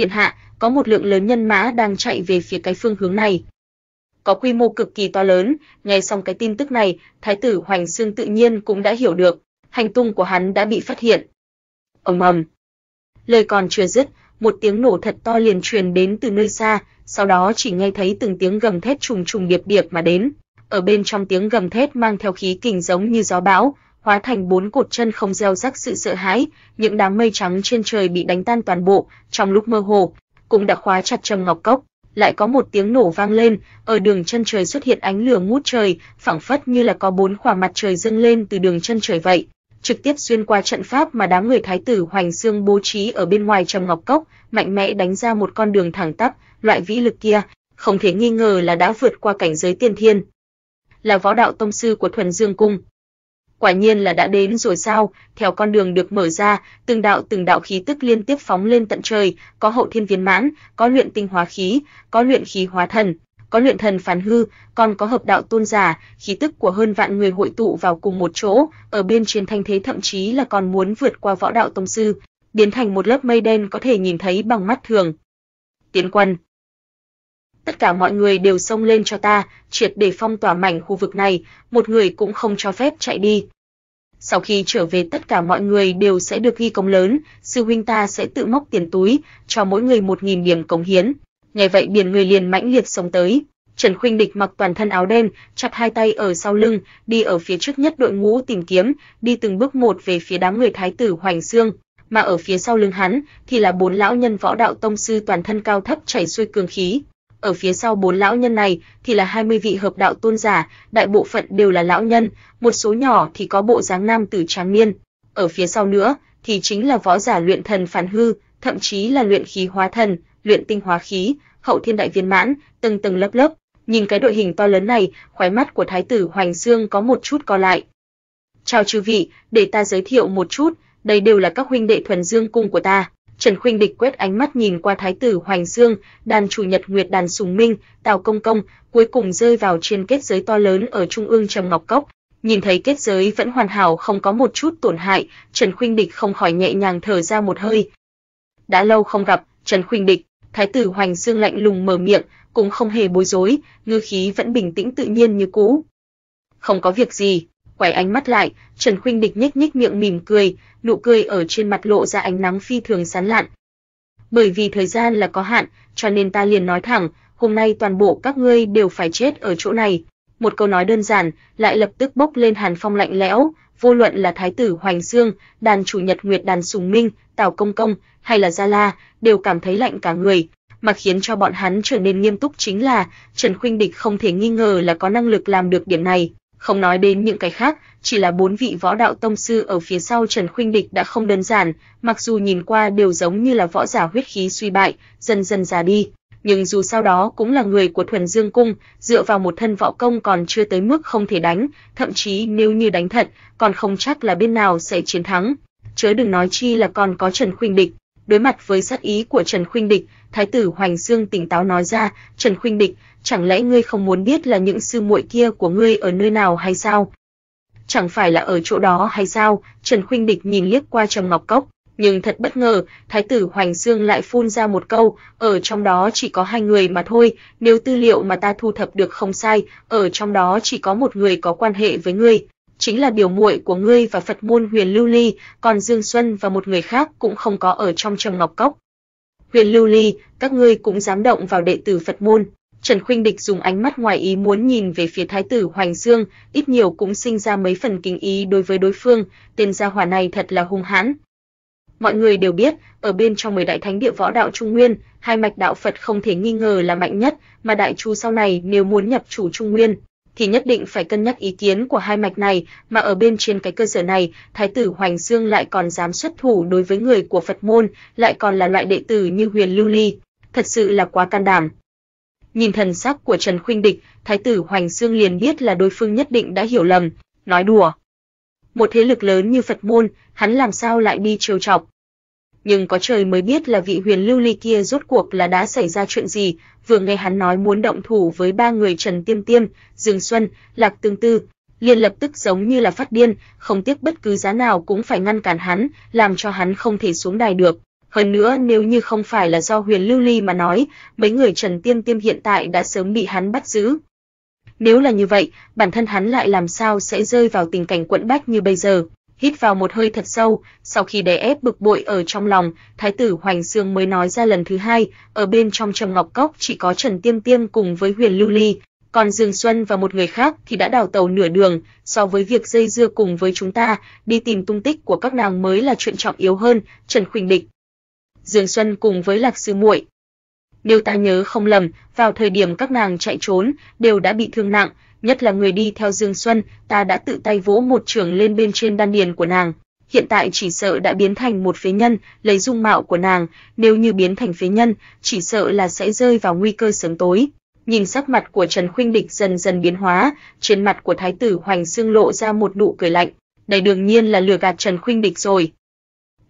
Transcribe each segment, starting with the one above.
Điện hạ, có một lượng lớn nhân mã đang chạy về phía cái phương hướng này. Có quy mô cực kỳ to lớn, nghe xong cái tin tức này, thái tử Hoành Xương tự nhiên cũng đã hiểu được, hành tung của hắn đã bị phát hiện. Ầm ầm. Lời còn chưa dứt, một tiếng nổ thật to liền truyền đến từ nơi xa, sau đó chỉ nghe thấy từng tiếng gầm thét trùng trùng điệp điệp mà đến. Ở bên trong tiếng gầm thét mang theo khí kình giống như gió bão, hóa thành bốn cột chân không gieo rắc sự sợ hãi, những đám mây trắng trên trời bị đánh tan toàn bộ, trong lúc mơ hồ, cũng đã khóa chặt Trầm Ngọc Cốc, lại có một tiếng nổ vang lên, ở đường chân trời xuất hiện ánh lửa ngút trời, phảng phất như là có bốn quả mặt trời dâng lên từ đường chân trời vậy, trực tiếp xuyên qua trận pháp mà đám người thái tử Hoành Dương bố trí ở bên ngoài Trầm Ngọc Cốc, mạnh mẽ đánh ra một con đường thẳng tắp, loại vĩ lực kia, không thể nghi ngờ là đã vượt qua cảnh giới tiên thiên. Là võ đạo tông sư của Thuần Dương cung, Quả nhiên là đã đến rồi sao? Theo con đường được mở ra, từng đạo từng đạo khí tức liên tiếp phóng lên tận trời, có hậu thiên viên mãn, có luyện tinh hóa khí, có luyện khí hóa thần, có luyện thần phán hư, còn có hợp đạo tôn giả, khí tức của hơn vạn người hội tụ vào cùng một chỗ, ở bên trên thanh thế thậm chí là còn muốn vượt qua võ đạo tông sư, biến thành một lớp mây đen có thể nhìn thấy bằng mắt thường. Tiến quân tất cả mọi người đều xông lên cho ta, triệt để phong tỏa mảnh khu vực này, một người cũng không cho phép chạy đi. Sau khi trở về tất cả mọi người đều sẽ được ghi công lớn, sư huynh ta sẽ tự móc tiền túi, cho mỗi người một nghìn điểm cống hiến. Nghe vậy biển người liền mãnh liệt xông tới. Trần Khuynh Địch mặc toàn thân áo đen, chặt hai tay ở sau lưng, đi ở phía trước nhất đội ngũ tìm kiếm, đi từng bước một về phía đám người thái tử Hoành Xương, mà ở phía sau lưng hắn thì là bốn lão nhân võ đạo tông sư toàn thân cao thấp chảy xuôi cường khí, ở phía sau bốn lão nhân này thì là 20 vị hợp đạo tôn giả, đại bộ phận đều là lão nhân, một số nhỏ thì có bộ dáng nam tử tráng niên. Ở phía sau nữa thì chính là võ giả luyện thần phản hư, thậm chí là luyện khí hóa thần, luyện tinh hóa khí, hậu thiên đại viên mãn, từng tầng lớp lớp. Nhìn cái đội hình to lớn này, khóe mắt của thái tử Hoành Dương có một chút co lại. "Chào chư vị, để ta giới thiệu một chút, đây đều là các huynh đệ thuần dương cung của ta." Trần Khuynh Địch quét ánh mắt nhìn qua Thái tử Hoành Dương, đàn chủ Nhật Nguyệt đàn Sùng Minh, Tào Công Công, cuối cùng rơi vào trên kết giới to lớn ở trung ương Trầm Ngọc Cốc. Nhìn thấy kết giới vẫn hoàn hảo không có một chút tổn hại, Trần Khuynh Địch không khỏi nhẹ nhàng thở ra một hơi. Đã lâu không gặp, Trần Khuynh Địch, Thái tử Hoành Dương lạnh lùng mở miệng, cũng không hề bối rối, ngư khí vẫn bình tĩnh tự nhiên như cũ. Không có việc gì, quay ánh mắt lại, Trần Khuynh Địch nhếch nhếch miệng mỉm cười, nụ cười ở trên mặt lộ ra ánh nắng phi thường sáng lạn. Bởi vì thời gian là có hạn, cho nên ta liền nói thẳng, hôm nay toàn bộ các ngươi đều phải chết ở chỗ này. Một câu nói đơn giản, lại lập tức bốc lên hàn phong lạnh lẽo, vô luận là thái tử Hoành Dương, đàn chủ Nhật Nguyệt đàn Sùng Minh, Tào Công Công hay là Gia La, đều cảm thấy lạnh cả người, mà khiến cho bọn hắn trở nên nghiêm túc chính là Trần Khuynh Địch không thể nghi ngờ là có năng lực làm được điểm này. Không nói đến những cái khác, chỉ là bốn vị võ đạo tông sư ở phía sau Trần Khuynh Địch đã không đơn giản, mặc dù nhìn qua đều giống như là võ giả huyết khí suy bại, dần dần già đi, nhưng dù sau đó cũng là người của Thuần Dương cung, dựa vào một thân võ công còn chưa tới mức không thể đánh, thậm chí nếu như đánh thật, còn không chắc là bên nào sẽ chiến thắng, chớ đừng nói chi là còn có Trần Khuynh Địch. Đối mặt với sát ý của Trần Khuynh Địch, Thái tử Hoành Dương tỉnh táo nói ra, "Trần Khuynh Địch, chẳng lẽ ngươi không muốn biết là những sư muội kia của ngươi ở nơi nào hay sao? Chẳng phải là ở chỗ đó hay sao? Trần Khuynh Địch nhìn liếc qua Trầm Ngọc Cốc, nhưng thật bất ngờ, Thái tử Hoành Dương lại phun ra một câu, ở trong đó chỉ có hai người mà thôi, nếu tư liệu mà ta thu thập được không sai, ở trong đó chỉ có một người có quan hệ với ngươi, chính là biểu muội của ngươi và Phật môn Huyền Lưu Ly, còn Dương Xuân và một người khác cũng không có ở trong Trầm Ngọc Cốc. Huyền Lưu Ly, các ngươi cũng dám động vào đệ tử Phật môn, Trần Khuynh Địch dùng ánh mắt ngoài ý muốn nhìn về phía thái tử Hoành Dương, ít nhiều cũng sinh ra mấy phần kính ý đối với đối phương, tên gia hỏa này thật là hung hãn. Mọi người đều biết, ở bên trong 10 đại thánh địa võ đạo Trung Nguyên, hai mạch đạo Phật không thể nghi ngờ là mạnh nhất, mà đại chu sau này nếu muốn nhập chủ Trung Nguyên thì nhất định phải cân nhắc ý kiến của hai mạch này, mà ở bên trên cái cơ sở này, thái tử Hoành Dương lại còn dám xuất thủ đối với người của Phật môn, lại còn là loại đệ tử như Huyền Lưu Ly, thật sự là quá can đảm. Nhìn thần sắc của Trần Khuynh Địch, thái tử Hoành Xương liền biết là đối phương nhất định đã hiểu lầm, nói đùa. Một thế lực lớn như Phật môn, hắn làm sao lại đi trêu chọc? Nhưng có trời mới biết là vị Huyền Lưu Ly kia rốt cuộc là đã xảy ra chuyện gì, vừa nghe hắn nói muốn động thủ với ba người Trần Tiêm Tiêm, Dương Xuân, Lạc Tương Tư, liền lập tức giống như là phát điên, không tiếc bất cứ giá nào cũng phải ngăn cản hắn, làm cho hắn không thể xuống đài được. Hơn nữa, nếu như không phải là do Huyền Lưu Ly mà nói, mấy người Trần Tiêm Tiêm hiện tại đã sớm bị hắn bắt giữ. Nếu là như vậy, bản thân hắn lại làm sao sẽ rơi vào tình cảnh quẫn bách như bây giờ? Hít vào một hơi thật sâu, sau khi đè ép bực bội ở trong lòng, Thái tử Hoành Sương mới nói ra lần thứ hai, ở bên trong Trầm Ngọc Cốc chỉ có Trần Tiêm Tiêm cùng với Huyền Lưu Ly, còn Dương Xuân và một người khác thì đã đào tàu nửa đường, so với việc dây dưa cùng với chúng ta, đi tìm tung tích của các nàng mới là chuyện trọng yếu hơn, Trần Khuỳnh Địch Dương Xuân cùng với Lạc Sư muội. Nếu ta nhớ không lầm, vào thời điểm các nàng chạy trốn đều đã bị thương nặng, nhất là người đi theo Dương Xuân, ta đã tự tay vỗ một trường lên bên trên đan điền của nàng. Hiện tại chỉ sợ đã biến thành một phế nhân, lấy dung mạo của nàng, nếu như biến thành phế nhân, chỉ sợ là sẽ rơi vào nguy cơ sớm tối. Nhìn sắc mặt của Trần Khuynh Địch dần dần biến hóa, trên mặt của thái tử Hoành Xương lộ ra một nụ cười lạnh. Đây đương nhiên là lừa gạt Trần Khuynh Địch rồi,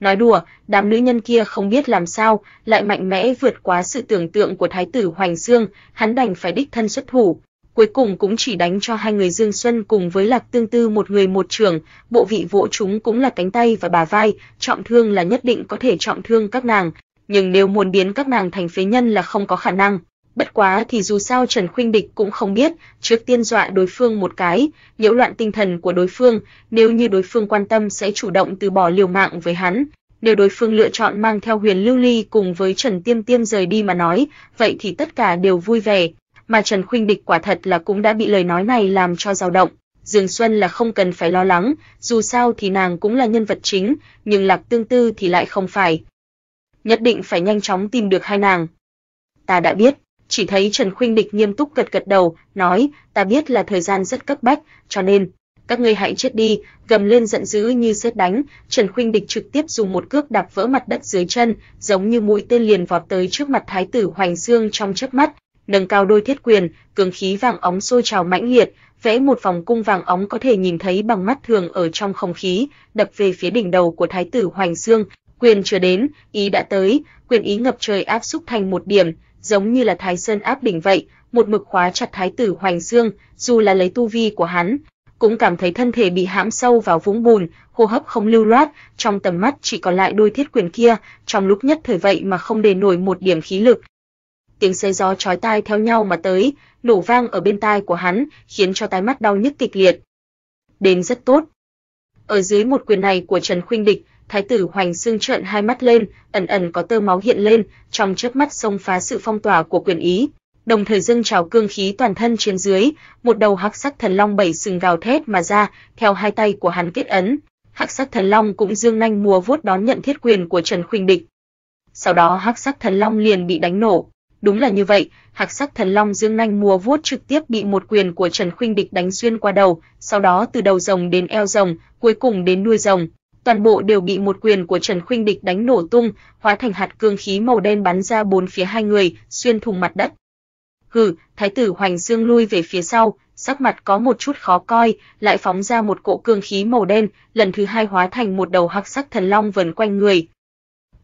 Nói đùa, đám nữ nhân kia không biết làm sao, lại mạnh mẽ vượt quá sự tưởng tượng của thái tử Hoành Dương, hắn đành phải đích thân xuất thủ. Cuối cùng cũng chỉ đánh cho hai người Dương Xuân cùng với Lạc Tương Tư một người một trường, bộ vị vỗ chúng cũng là cánh tay và bà vai, trọng thương là nhất định có thể trọng thương các nàng, nhưng nếu muốn biến các nàng thành phế nhân là không có khả năng. Bất quá thì dù sao Trần Khuynh Địch cũng không biết, trước tiên dọa đối phương một cái, nhiễu loạn tinh thần của đối phương, nếu như đối phương quan tâm sẽ chủ động từ bỏ liều mạng với hắn, nếu đối phương lựa chọn mang theo Huyền Lưu Ly cùng với Trần Tiêm Tiêm rời đi mà nói, vậy thì tất cả đều vui vẻ, mà Trần Khuynh Địch quả thật là cũng đã bị lời nói này làm cho dao động. Dương Xuân là không cần phải lo lắng, dù sao thì nàng cũng là nhân vật chính, nhưng Lạc Tương Tư thì lại không phải. Nhất định phải nhanh chóng tìm được hai nàng. Ta đã biết. Chỉ thấy Trần Khuynh Địch nghiêm túc gật gật đầu, nói, ta biết là thời gian rất cấp bách, cho nên, các ngươi hãy chết đi, gầm lên giận dữ như sét đánh, Trần Khuynh Địch trực tiếp dùng một cước đạp vỡ mặt đất dưới chân, giống như mũi tên liền vọt tới trước mặt thái tử Hoành Dương trong chớp mắt, nâng cao đôi thiết quyền, cường khí vàng óng sôi trào mãnh liệt, vẽ một vòng cung vàng óng có thể nhìn thấy bằng mắt thường ở trong không khí, đập về phía đỉnh đầu của thái tử Hoành Dương, quyền chưa đến, ý đã tới, quyền ý ngập trời áp xúc thành một điểm, giống như là Thái Sơn áp đỉnh vậy, một mực khóa chặt thái tử Hoành Dương, dù là lấy tu vi của hắn, cũng cảm thấy thân thể bị hãm sâu vào vũng bùn, hô hấp không lưu loát, trong tầm mắt chỉ còn lại đôi thiết quyền kia, trong lúc nhất thời vậy mà không để nổi một điểm khí lực. Tiếng xé gió chói tai theo nhau mà tới, nổ vang ở bên tai của hắn, khiến cho tai mắt đau nhức kịch liệt. Đến rất tốt. Ở dưới một quyền này của Trần Khuynh Địch, Thái tử Hoành Xương trợn hai mắt lên, ẩn ẩn có tơ máu hiện lên, trong chớp mắt xông phá sự phong tỏa của quyền ý, đồng thời dâng trào cương khí toàn thân trên dưới, một đầu hắc sắc thần long bảy sừng gào thét mà ra, theo hai tay của hắn kết ấn. Hắc sắc thần long cũng dương nhanh múa vuốt đón nhận thiết quyền của Trần Khuynh Địch. Sau đó hắc sắc thần long liền bị đánh nổ. Đúng là như vậy, hắc sắc thần long dương nhanh múa vuốt trực tiếp bị một quyền của Trần Khuynh Địch đánh xuyên qua đầu, sau đó từ đầu rồng đến eo rồng, cuối cùng đến đuôi rồng, toàn bộ đều bị một quyền của Trần Khuynh Địch đánh nổ tung, hóa thành hạt cương khí màu đen bắn ra bốn phía hai người, xuyên thủng mặt đất. Hừ, Thái tử Hoành Dương lui về phía sau, sắc mặt có một chút khó coi, lại phóng ra một cỗ cương khí màu đen, lần thứ hai hóa thành một đầu hắc sắc thần long vần quanh người.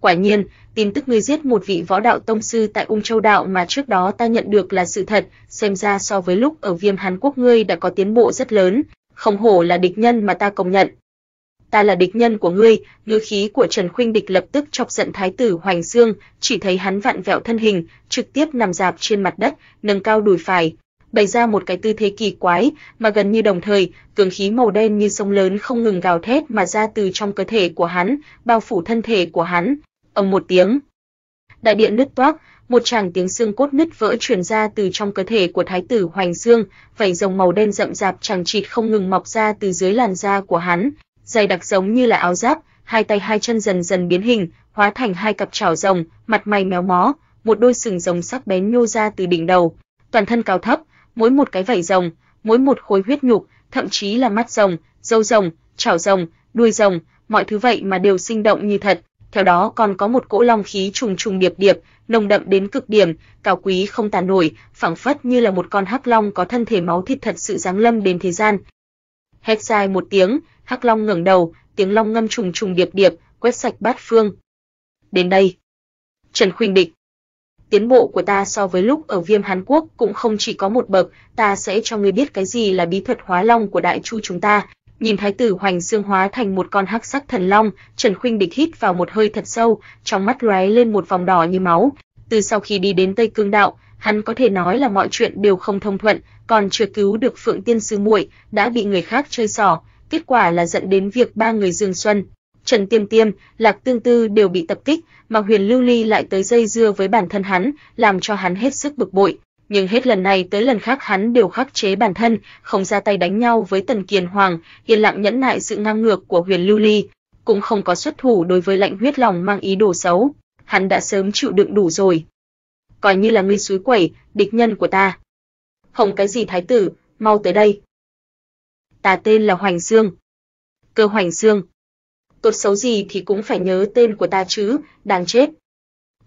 Quả nhiên, tin tức ngươi giết một vị võ đạo tông sư tại Ung Châu đạo mà trước đó ta nhận được là sự thật, xem ra so với lúc ở Viêm Hàn Quốc ngươi đã có tiến bộ rất lớn, không hổ là địch nhân mà ta công nhận ta là địch nhân của ngươi." Ngữ khí của Trần Khuynh Địch lập tức chọc giận thái tử Hoành Dương, chỉ thấy hắn vặn vẹo thân hình, trực tiếp nằm dạp trên mặt đất, nâng cao đùi phải, bày ra một cái tư thế kỳ quái, mà gần như đồng thời, cường khí màu đen như sông lớn không ngừng gào thét mà ra từ trong cơ thể của hắn, bao phủ thân thể của hắn. Ầm một tiếng, đại điện nứt toác, một tràng tiếng xương cốt nứt vỡ truyền ra từ trong cơ thể của thái tử Hoành Dương, vảy rồng màu đen rậm rạp chẳng chịt không ngừng mọc ra từ dưới làn da của hắn, dày đặc giống như là áo giáp, hai tay hai chân dần dần biến hình, hóa thành hai cặp chảo rồng, mặt mày méo mó, một đôi sừng rồng sắc bén nhô ra từ đỉnh đầu, toàn thân cao thấp, mỗi một cái vảy rồng, mỗi một khối huyết nhục, thậm chí là mắt rồng, râu rồng, chảo rồng, đuôi rồng, mọi thứ vậy mà đều sinh động như thật. Theo đó còn có một cỗ long khí trùng trùng điệp điệp, nồng đậm đến cực điểm, cao quý không tàn nổi, phảng phất như là một con hắc long có thân thể máu thịt thật sự giáng lâm đến thế gian hét dài một tiếng, Hắc Long ngẩng đầu, tiếng long ngâm trùng trùng điệp điệp, quét sạch bát phương. Đến đây. Trần Khuynh Địch. Tiến bộ của ta so với lúc ở Viêm hán Quốc cũng không chỉ có một bậc, ta sẽ cho ngươi biết cái gì là bí thuật hóa long của đại chu chúng ta. Nhìn thái tử Hoành Dương hóa thành một con hắc sắc thần long, Trần Khuynh Địch hít vào một hơi thật sâu, trong mắt lóe lên một vòng đỏ như máu. Từ sau khi đi đến Tây Cương đạo, hắn có thể nói là mọi chuyện đều không thông thuận, còn chưa cứu được Phượng Tiên sư muội, đã bị người khác chơi xỏ, kết quả là dẫn đến việc ba người Dương Xuân, Trần Tiêm Tiêm, Lạc Tương Tư đều bị tập kích, mà Huyền Lưu Ly lại tới dây dưa với bản thân hắn, làm cho hắn hết sức bực bội. Nhưng hết lần này tới lần khác hắn đều khắc chế bản thân, không ra tay đánh nhau với Tần Kiền Hoàng, yên lặng nhẫn nại sự ngang ngược của Huyền Lưu Ly, cũng không có xuất thủ đối với lạnh huyết lòng mang ý đồ xấu. Hắn đã sớm chịu đựng đủ rồi, coi như là ngươi suối quẩy, địch nhân của ta. Hồng cái gì thái tử, mau tới đây. Ta tên là Hoành Dương. Cơ Hoành Dương. Tốt xấu gì thì cũng phải nhớ tên của ta chứ, đáng chết.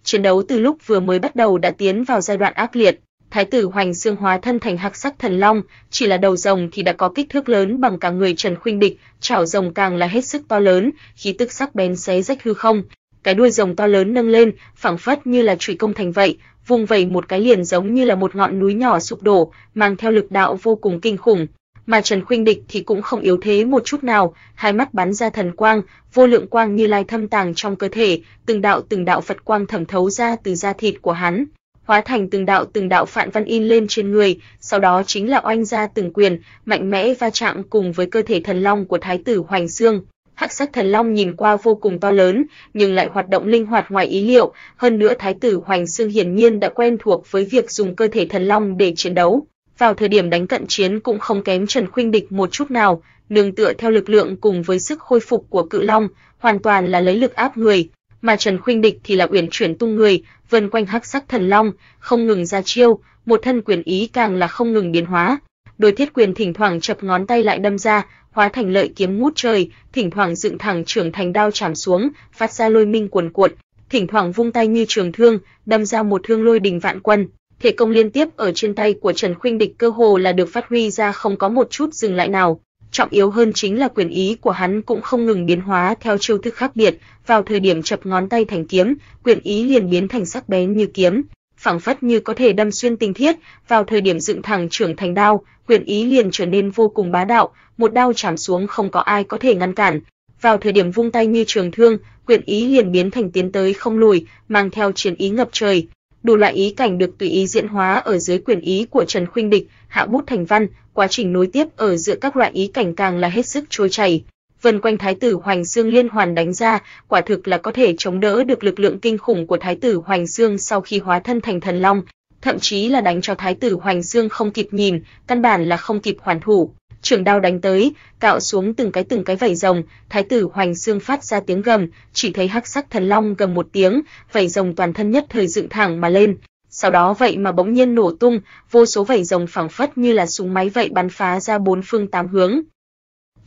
Chiến đấu từ lúc vừa mới bắt đầu đã tiến vào giai đoạn ác liệt, thái tử Hoành Dương hóa thân thành hạc sắc thần long, chỉ là đầu rồng thì đã có kích thước lớn bằng cả người Trần Khuynh Địch, chảo rồng càng là hết sức to lớn, khí tức sắc bén xé rách hư không. Cái đuôi rồng to lớn nâng lên, phảng phất như là chùy công thành vậy, vùng vẩy một cái liền giống như là một ngọn núi nhỏ sụp đổ, mang theo lực đạo vô cùng kinh khủng. Mà Trần Khuynh Địch thì cũng không yếu thế một chút nào, hai mắt bắn ra thần quang, vô lượng quang như lai thâm tàng trong cơ thể, từng đạo từng đạo Phật quang thẩm thấu ra từ da thịt của hắn, hóa thành từng đạo từng đạo phạn văn in lên trên người, sau đó chính là oanh ra từng quyền, mạnh mẽ va chạm cùng với cơ thể thần long của thái tử Hoành Xương. Hắc sắc thần long nhìn qua vô cùng to lớn, nhưng lại hoạt động linh hoạt ngoài ý liệu, hơn nữa thái tử Hoành Xương hiển nhiên đã quen thuộc với việc dùng cơ thể thần long để chiến đấu. Vào thời điểm đánh cận chiến cũng không kém Trần Khuynh Địch một chút nào, nương tựa theo lực lượng cùng với sức khôi phục của cự long, hoàn toàn là lấy lực áp người, mà Trần Khuynh Địch thì là uyển chuyển tung người, vần quanh hắc sắc thần long, không ngừng ra chiêu, một thân quyền ý càng là không ngừng biến hóa, Đôi thiết quyền thỉnh thoảng chập ngón tay lại đâm ra, hóa thành lợi kiếm ngút trời, thỉnh thoảng dựng thẳng trưởng thành đao chạm xuống, phát ra lôi minh cuồn cuộn, thỉnh thoảng vung tay như trường thương, đâm ra một thương lôi đình vạn quân. Thể công liên tiếp ở trên tay của Trần Khuynh Địch cơ hồ là được phát huy ra không có một chút dừng lại nào. Trọng yếu hơn chính là quyền ý của hắn cũng không ngừng biến hóa theo chiêu thức khác biệt, vào thời điểm chập ngón tay thành kiếm, quyền ý liền biến thành sắc bén như kiếm, phảng phất như có thể đâm xuyên tình thiết, vào thời điểm dựng thẳng trưởng thành đao, quyền ý liền trở nên vô cùng bá đạo, một đao chạm xuống không có ai có thể ngăn cản. Vào thời điểm vung tay như trường thương, quyền ý liền biến thành tiến tới không lùi, mang theo chiến ý ngập trời. Đủ loại ý cảnh được tùy ý diễn hóa ở dưới quyền ý của Trần Khuynh Địch, hạ bút thành văn, quá trình nối tiếp ở giữa các loại ý cảnh càng là hết sức trôi chảy vần quanh thái tử Hoành Dương liên hoàn đánh ra, quả thực là có thể chống đỡ được lực lượng kinh khủng của thái tử Hoành Dương sau khi hóa thân thành thần long, thậm chí là đánh cho thái tử Hoành Dương không kịp nhìn, căn bản là không kịp hoàn thủ. Trường đao đánh tới, cạo xuống từng cái từng cái vảy rồng, thái tử Hoành Dương phát ra tiếng gầm, chỉ thấy hắc sắc thần long gầm một tiếng, vảy rồng toàn thân nhất thời dựng thẳng mà lên. Sau đó vậy mà bỗng nhiên nổ tung, vô số vảy rồng phảng phất như là súng máy vậy bắn phá ra bốn phương tám hướng,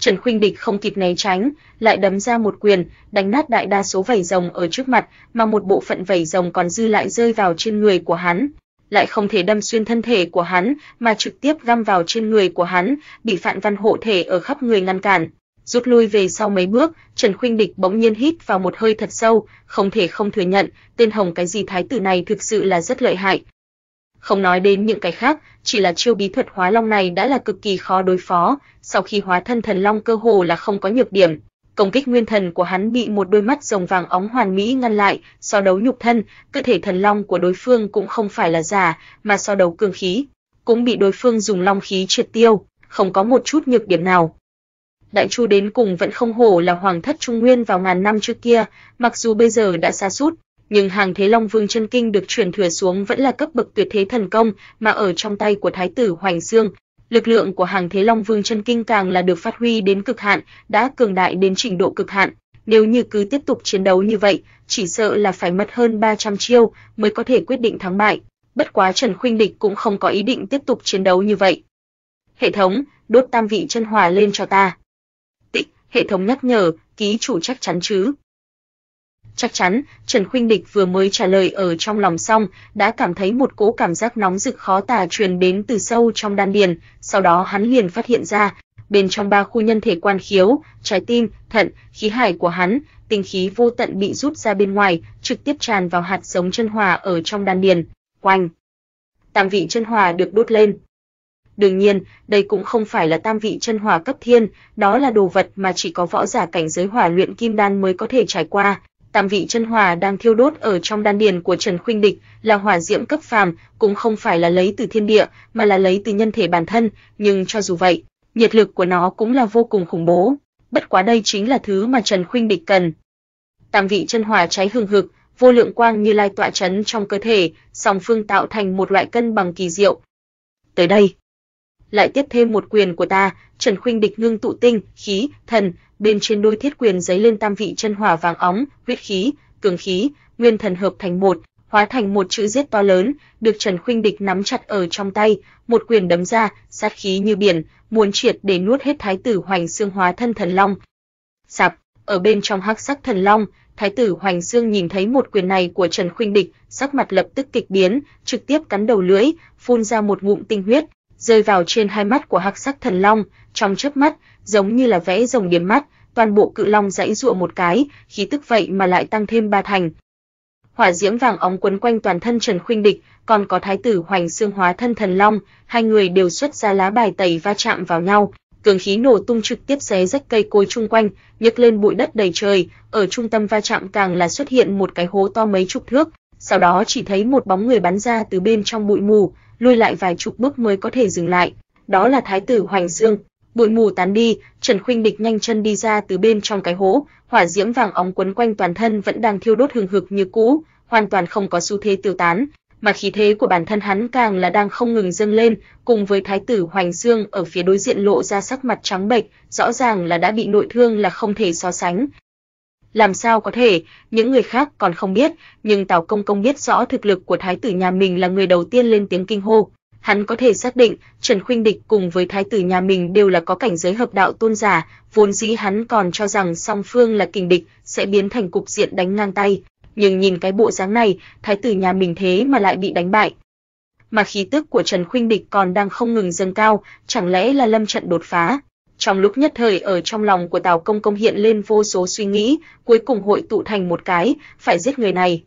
Trần Khuynh Địch không kịp né tránh, lại đấm ra một quyền, đánh nát đại đa số vảy rồng ở trước mặt, mà một bộ phận vảy rồng còn dư lại rơi vào trên người của hắn, lại không thể đâm xuyên thân thể của hắn, mà trực tiếp găm vào trên người của hắn, bị Phạn Văn hộ thể ở khắp người ngăn cản. Rút lui về sau mấy bước, Trần Khuynh Địch bỗng nhiên hít vào một hơi thật sâu, không thể không thừa nhận, tên Hồng cái gì thái tử này thực sự là rất lợi hại, không nói đến những cái khác, chỉ là chiêu bí thuật hóa long này đã là cực kỳ khó đối phó, sau khi hóa thân thần long cơ hồ là không có nhược điểm. Công kích nguyên thần của hắn bị một đôi mắt rồng vàng óng hoàn mỹ ngăn lại, so đấu nhục thân, cơ thể thần long của đối phương cũng không phải là giả, mà so đấu cường khí, cũng bị đối phương dùng long khí triệt tiêu, không có một chút nhược điểm nào. Đại Chu đến cùng vẫn không hổ là hoàng thất Trung Nguyên vào ngàn năm trước kia, mặc dù bây giờ đã xa sút nhưng hàng Thế Long Vương chân kinh được truyền thừa xuống vẫn là cấp bậc tuyệt thế thần công, mà ở trong tay của thái tử Hoành Dương, lực lượng của hàng Thế Long Vương chân kinh càng là được phát huy đến cực hạn, đã cường đại đến trình độ cực hạn. Nếu như cứ tiếp tục chiến đấu như vậy, chỉ sợ là phải mất hơn 300 chiêu mới có thể quyết định thắng bại. Bất quá Trần Khuynh Địch cũng không có ý định tiếp tục chiến đấu như vậy. Hệ thống, đốt tam vị chân hòa lên cho ta. Tích, hệ thống nhắc nhở, ký chủ chắc chắn chứ? Chắc chắn, Trần Khuynh Địch vừa mới trả lời ở trong lòng xong, đã cảm thấy một cỗ cảm giác nóng rực khó tả truyền đến từ sâu trong đan điền, sau đó hắn liền phát hiện ra, bên trong ba khu nhân thể quan khiếu, trái tim, thận, khí hải của hắn, tinh khí vô tận bị rút ra bên ngoài, trực tiếp tràn vào hạt giống chân hòa ở trong đan điền. Quanh Tam vị chân hòa được đốt lên. Đương nhiên, đây cũng không phải là tam vị chân hòa cấp thiên, đó là đồ vật mà chỉ có võ giả cảnh giới hỏa luyện kim đan mới có thể trải qua, tam vị chân hỏa đang thiêu đốt ở trong đan điền của Trần Khuynh Địch là hỏa diễm cấp phàm, cũng không phải là lấy từ thiên địa, mà là lấy từ nhân thể bản thân, nhưng cho dù vậy, nhiệt lực của nó cũng là vô cùng khủng bố. Bất quá đây chính là thứ mà Trần Khuynh Địch cần. Tam vị chân hỏa cháy hừng hực, vô lượng quang như lai tỏa chấn trong cơ thể, song phương tạo thành một loại cân bằng kỳ diệu. Tới đây, lại tiếp thêm một quyền của ta, Trần Khuynh Địch ngưng tụ tinh, khí, thần, bên trên đôi thiết quyền giấy lên tam vị chân hỏa vàng óng, huyết khí, cường khí, nguyên thần hợp thành một, hóa thành một chữ giết to lớn, được Trần Khuynh Địch nắm chặt ở trong tay, một quyền đấm ra, sát khí như biển, muốn triệt để nuốt hết thái tử Hoành Xương hóa thân thần long. Sạp, ở bên trong hắc sắc thần long, thái tử Hoành Xương nhìn thấy một quyền này của Trần Khuynh Địch, sắc mặt lập tức kịch biến, trực tiếp cắn đầu lưỡi, phun ra một ngụm tinh huyết, rơi vào trên hai mắt của hắc sắc thần long, trong chớp mắt, giống như là vẽ rồng điểm mắt, toàn bộ cự long giãy dụa một cái, khí tức vậy mà lại tăng thêm ba thành. Hỏa diễm vàng óng quấn quanh toàn thân Trần Khuynh Địch, còn có thái tử Hoành Xương hóa thân thần long, hai người đều xuất ra lá bài tẩy va chạm vào nhau, cường khí nổ tung trực tiếp xé rách cây cối chung quanh, nhấc lên bụi đất đầy trời, ở trung tâm va chạm càng là xuất hiện một cái hố to mấy chục thước, sau đó chỉ thấy một bóng người bắn ra từ bên trong bụi mù, lui lại vài chục bước mới có thể dừng lại. Đó là thái tử Hoành Dương. Bụi mù tán đi, Trần Khuynh Địch nhanh chân đi ra từ bên trong cái hố, hỏa diễm vàng óng quấn quanh toàn thân vẫn đang thiêu đốt hừng hực như cũ, hoàn toàn không có xu thế tiêu tán, mà khí thế của bản thân hắn càng là đang không ngừng dâng lên, cùng với thái tử Hoành Dương ở phía đối diện lộ ra sắc mặt trắng bệch, rõ ràng là đã bị nội thương là không thể so sánh, làm sao có thể, những người khác còn không biết, nhưng Tào Công Công biết rõ thực lực của thái tử nhà mình là người đầu tiên lên tiếng kinh hô. Hắn có thể xác định, Trần Khuynh Địch cùng với thái tử nhà mình đều là có cảnh giới hợp đạo tôn giả, vốn dĩ hắn còn cho rằng song phương là kình địch, sẽ biến thành cục diện đánh ngang tay, nhưng nhìn cái bộ dáng này, thái tử nhà mình thế mà lại bị đánh bại. Mà khí tức của Trần Khuynh Địch còn đang không ngừng dâng cao, chẳng lẽ là Lâm Trận đột phá? Trong lúc nhất thời ở trong lòng của Tào Công Công hiện lên vô số suy nghĩ, cuối cùng hội tụ thành một cái, phải giết người này.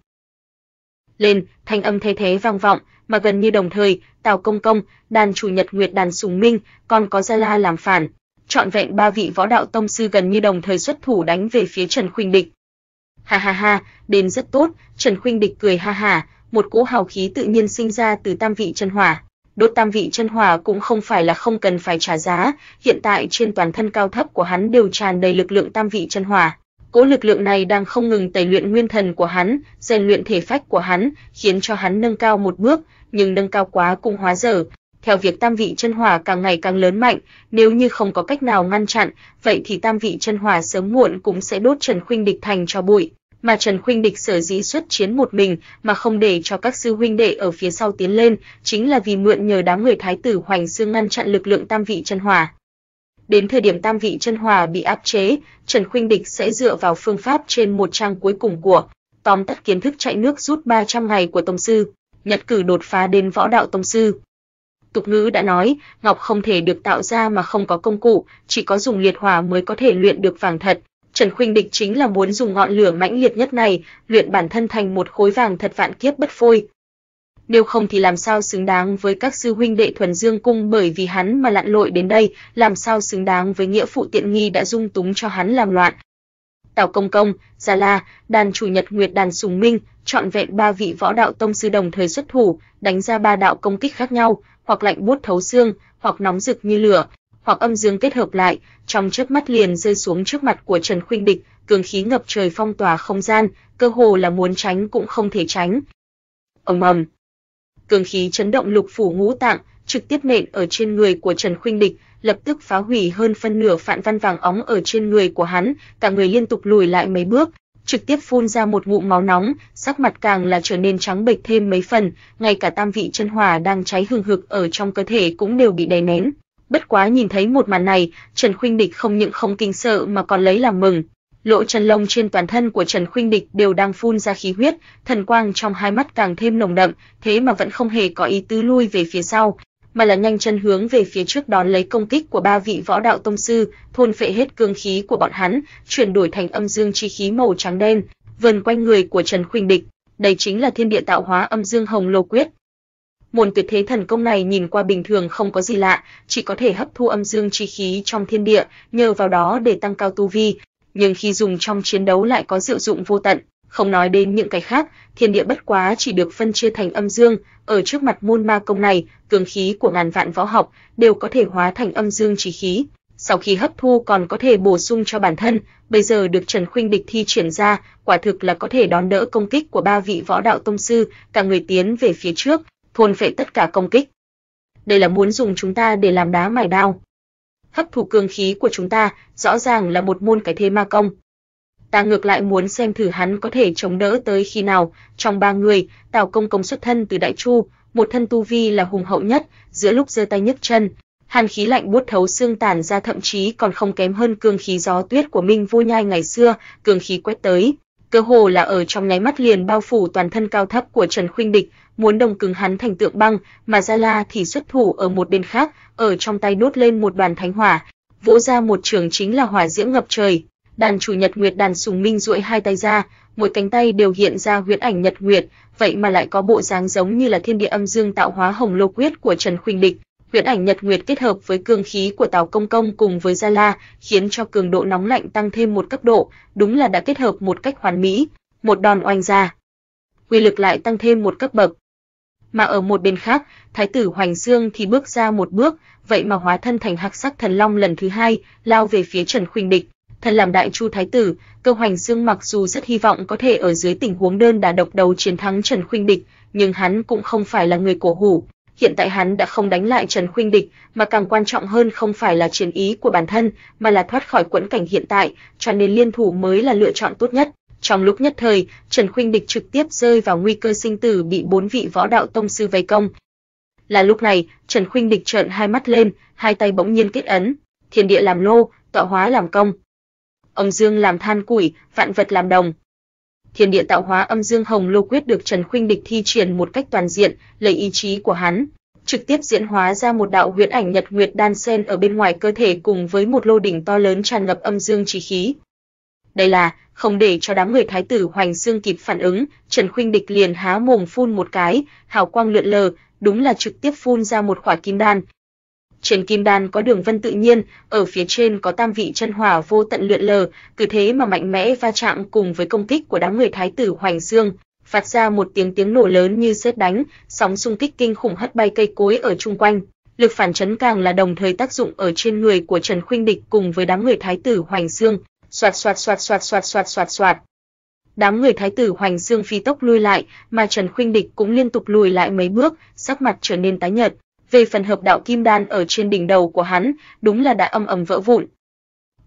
Lên, thanh âm thay thế vang vọng, mà gần như đồng thời, Tào Công Công, đàn chủ Nhật Nguyệt đàn Sùng Minh, còn có Gia La làm phản. chọn vẹn ba vị võ đạo tông sư gần như đồng thời xuất thủ đánh về phía Trần Khuynh Địch. Ha ha ha, đến rất tốt, Trần Khuynh Địch cười ha ha, một cỗ hào khí tự nhiên sinh ra từ tam vị chân hỏa đốt tam vị chân hỏa cũng không phải là không cần phải trả giá, hiện tại trên toàn thân cao thấp của hắn đều tràn đầy lực lượng tam vị chân hỏa. Cố lực lượng này đang không ngừng tẩy luyện nguyên thần của hắn, rèn luyện thể phách của hắn, khiến cho hắn nâng cao một bước, nhưng nâng cao quá cũng hóa dở. Theo việc tam vị chân hỏa càng ngày càng lớn mạnh, nếu như không có cách nào ngăn chặn, vậy thì tam vị chân hỏa sớm muộn cũng sẽ đốt Trần Khuynh Địch thành cho bụi mà Trần Khuynh Địch sở dĩ xuất chiến một mình mà không để cho các sư huynh đệ ở phía sau tiến lên, chính là vì mượn nhờ đám người thái tử Hoành Xương ngăn chặn lực lượng tam vị chân hỏa. Đến thời điểm tam vị chân hỏa bị áp chế, Trần Khuynh Địch sẽ dựa vào phương pháp trên một trang cuối cùng của tóm tắt kiến thức chạy nước rút 300 ngày của tông sư, nhật cử đột phá đến võ đạo tông sư. Tục ngữ đã nói, ngọc không thể được tạo ra mà không có công cụ, chỉ có dùng liệt hỏa mới có thể luyện được vàng thật, Trần Khuynh Địch chính là muốn dùng ngọn lửa mãnh liệt nhất này, luyện bản thân thành một khối vàng thật vạn kiếp bất phôi. Nếu không thì làm sao xứng đáng với các sư huynh đệ thuần dương cung bởi vì hắn mà lặn lội đến đây, làm sao xứng đáng với nghĩa phụ tiện nghi đã dung túng cho hắn làm loạn. Tào Công Công, Gia La, đàn chủ Nhật Nguyệt đàn Sùng Minh, chọn vẹn ba vị võ đạo tông sư đồng thời xuất thủ, đánh ra ba đạo công kích khác nhau, hoặc lạnh buốt thấu xương, hoặc nóng rực như lửa, hoặc âm dương kết hợp lại, trong chớp mắt liền rơi xuống trước mặt của Trần Khuynh Địch, cường khí ngập trời phong tỏa không gian, cơ hồ là muốn tránh cũng không thể tránh. Ầm ầm. Cường khí chấn động lục phủ ngũ tạng, trực tiếp nện ở trên người của Trần Khuynh Địch, lập tức phá hủy hơn phân nửa phạn văn vàng óng ở trên người của hắn, cả người liên tục lùi lại mấy bước, trực tiếp phun ra một ngụm máu nóng, sắc mặt càng là trở nên trắng bệch thêm mấy phần, ngay cả tam vị chân hỏa đang cháy hừng hực ở trong cơ thể cũng đều bị đè nén. Bất quá nhìn thấy một màn này, Trần Khuynh Địch không những không kinh sợ mà còn lấy làm mừng. Lỗ chân lông trên toàn thân của Trần Khuynh Địch đều đang phun ra khí huyết, thần quang trong hai mắt càng thêm nồng đậm, thế mà vẫn không hề có ý tứ lui về phía sau, mà là nhanh chân hướng về phía trước đón lấy công kích của ba vị võ đạo tông sư, thôn phệ hết cương khí của bọn hắn, chuyển đổi thành âm dương chi khí màu trắng đen, vần quanh người của Trần Khuynh Địch. Đây chính là thiên địa tạo hóa âm dương hồng lô quyết, Môn tuyệt thế thần công này nhìn qua bình thường không có gì lạ, chỉ có thể hấp thu âm dương chi khí trong thiên địa, nhờ vào đó để tăng cao tu vi, nhưng khi dùng trong chiến đấu lại có diệu dụng vô tận. Không nói đến những cái khác, thiên địa bất quá chỉ được phân chia thành âm dương, ở trước mặt môn ma công này, cường khí của ngàn vạn võ học đều có thể hóa thành âm dương chi khí, sau khi hấp thu còn có thể bổ sung cho bản thân, bây giờ được Trần Khuynh Địch thi triển ra, quả thực là có thể đón đỡ công kích của ba vị võ đạo tông sư, cả người tiến về phía trước, thôn phệ tất cả công kích. Đây là muốn dùng chúng ta để làm đá mài đao. Hấp thụ cương khí của chúng ta, rõ ràng là một môn cái thế ma công. Ta ngược lại muốn xem thử hắn có thể chống đỡ tới khi nào, trong ba người, Tào Công công xuất thân từ Đại Chu, một thân tu vi là hùng hậu nhất, giữa lúc giơ tay nhấc chân, hàn khí lạnh buốt thấu xương tàn ra thậm chí còn không kém hơn cương khí gió tuyết của Minh Vô Nhai ngày xưa, cương khí quét tới, cơ hồ là ở trong nháy mắt liền bao phủ toàn thân cao thấp của Trần Khuynh Địch, muốn đồng cứng hắn thành tượng băng, mà Gia La thì xuất thủ ở một bên khác, ở trong tay đốt lên một đoàn thánh hỏa, vỗ ra một trường chính là hỏa diễm ngập trời. Đàn chủ Nhật Nguyệt đàn sùng minh duỗi hai tay ra, mỗi cánh tay đều hiện ra huyễn ảnh Nhật Nguyệt, vậy mà lại có bộ dáng giống như là thiên địa âm dương tạo hóa hồng lô quyết của Trần Khuynh Địch. Huyễn ảnh Nhật Nguyệt kết hợp với cương khí của Tào Công Công cùng với Gia La, khiến cho cường độ nóng lạnh tăng thêm một cấp độ, đúng là đã kết hợp một cách hoàn mỹ, một đòn oanh ra. Quy lực lại tăng thêm một cấp bậc, mà ở một bên khác, Thái tử Hoành Dương thì bước ra một bước, vậy mà hóa thân thành hạc sắc thần long lần thứ hai, lao về phía Trần Khuynh Địch. Thần làm đại chu thái tử, Cơ Hoành Dương mặc dù rất hy vọng có thể ở dưới tình huống đơn đả độc đầu chiến thắng Trần Khuynh Địch, nhưng hắn cũng không phải là người cổ hủ. Hiện tại hắn đã không đánh lại Trần Khuynh Địch, mà càng quan trọng hơn không phải là chiến ý của bản thân, mà là thoát khỏi quẫn cảnh hiện tại, cho nên liên thủ mới là lựa chọn tốt nhất. Trong lúc nhất thời, Trần Khuynh Địch trực tiếp rơi vào nguy cơ sinh tử bị bốn vị võ đạo tông sư vây công. Là lúc này, Trần Khuynh Địch trợn hai mắt lên, hai tay bỗng nhiên kết ấn, thiên địa làm lô, tọa hóa làm công. âm dương làm than củi, vạn vật làm đồng. Thiên địa tạo hóa âm dương hồng lô quyết được Trần Khuynh Địch thi triển một cách toàn diện, lấy ý chí của hắn, trực tiếp diễn hóa ra một đạo huyễn ảnh nhật nguyệt đan sen ở bên ngoài cơ thể cùng với một lô đỉnh to lớn tràn ngập âm dương chi khí. Đây là không để cho đám người thái tử Hoành xương kịp phản ứng, Trần Khuynh Địch liền há mồm phun một cái, hào quang lượn lờ, đúng là trực tiếp phun ra một khỏa kim đan. Trên kim đan có đường vân tự nhiên, ở phía trên có tam vị chân hỏa vô tận lượn lờ, cứ thế mà mạnh mẽ va chạm cùng với công kích của đám người thái tử Hoành xương, phát ra một tiếng tiếng nổ lớn như sét đánh, sóng xung kích kinh khủng hất bay cây cối ở chung quanh. Lực phản chấn càng là đồng thời tác dụng ở trên người của Trần Khuynh Địch cùng với đám người thái tử Hoành xương soạt soạt soạt soạt soạt soạt soạt soạt. Đám người thái tử Hoành Dương phi tốc lui lại, mà Trần Khuynh Địch cũng liên tục lùi lại mấy bước, sắc mặt trở nên tái nhợt. Về phần hợp đạo kim đan ở trên đỉnh đầu của hắn, đúng là đã âm ầm vỡ vụn.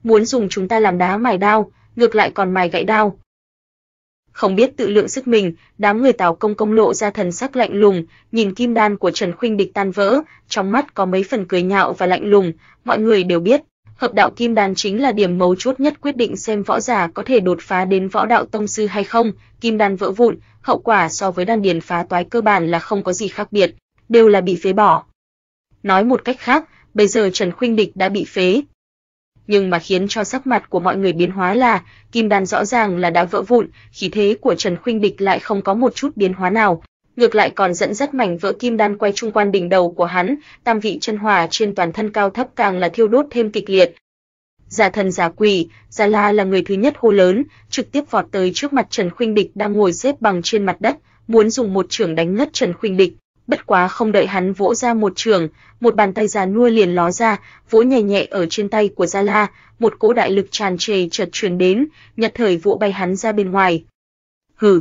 Muốn dùng chúng ta làm đá mài đao, ngược lại còn mài gãy đao. Không biết tự lượng sức mình, đám người Tào Công công lộ ra thần sắc lạnh lùng, nhìn kim đan của Trần Khuynh Địch tan vỡ, trong mắt có mấy phần cười nhạo và lạnh lùng, mọi người đều biết, Hợp đạo kim đan chính là điểm mấu chốt nhất quyết định xem võ giả có thể đột phá đến võ đạo tông sư hay không, kim đan vỡ vụn, hậu quả so với đan điền phá toái cơ bản là không có gì khác biệt, đều là bị phế bỏ. Nói một cách khác, bây giờ Trần Khuynh Địch đã bị phế. Nhưng mà khiến cho sắc mặt của mọi người biến hóa là, kim đan rõ ràng là đã vỡ vụn, khí thế của Trần Khuynh Địch lại không có một chút biến hóa nào, ngược lại còn dẫn dắt mảnh vỡ kim đan quay chung quanh đỉnh đầu của hắn, tam vị chân hỏa trên toàn thân cao thấp càng là thiêu đốt thêm kịch liệt. Giả thần giả quỷ, Giả La là người thứ nhất hô lớn, trực tiếp vọt tới trước mặt Trần Khuynh Địch đang ngồi xếp bằng trên mặt đất, muốn dùng một trường đánh ngất Trần Khuynh Địch. Bất quá không đợi hắn vỗ ra một trường, một bàn tay già nua liền ló ra, vỗ nhẹ nhẹ ở trên tay của Gia La, một cỗ đại lực tràn trề chợt truyền đến, nhặt thời vỗ bay hắn ra bên ngoài. Hừ,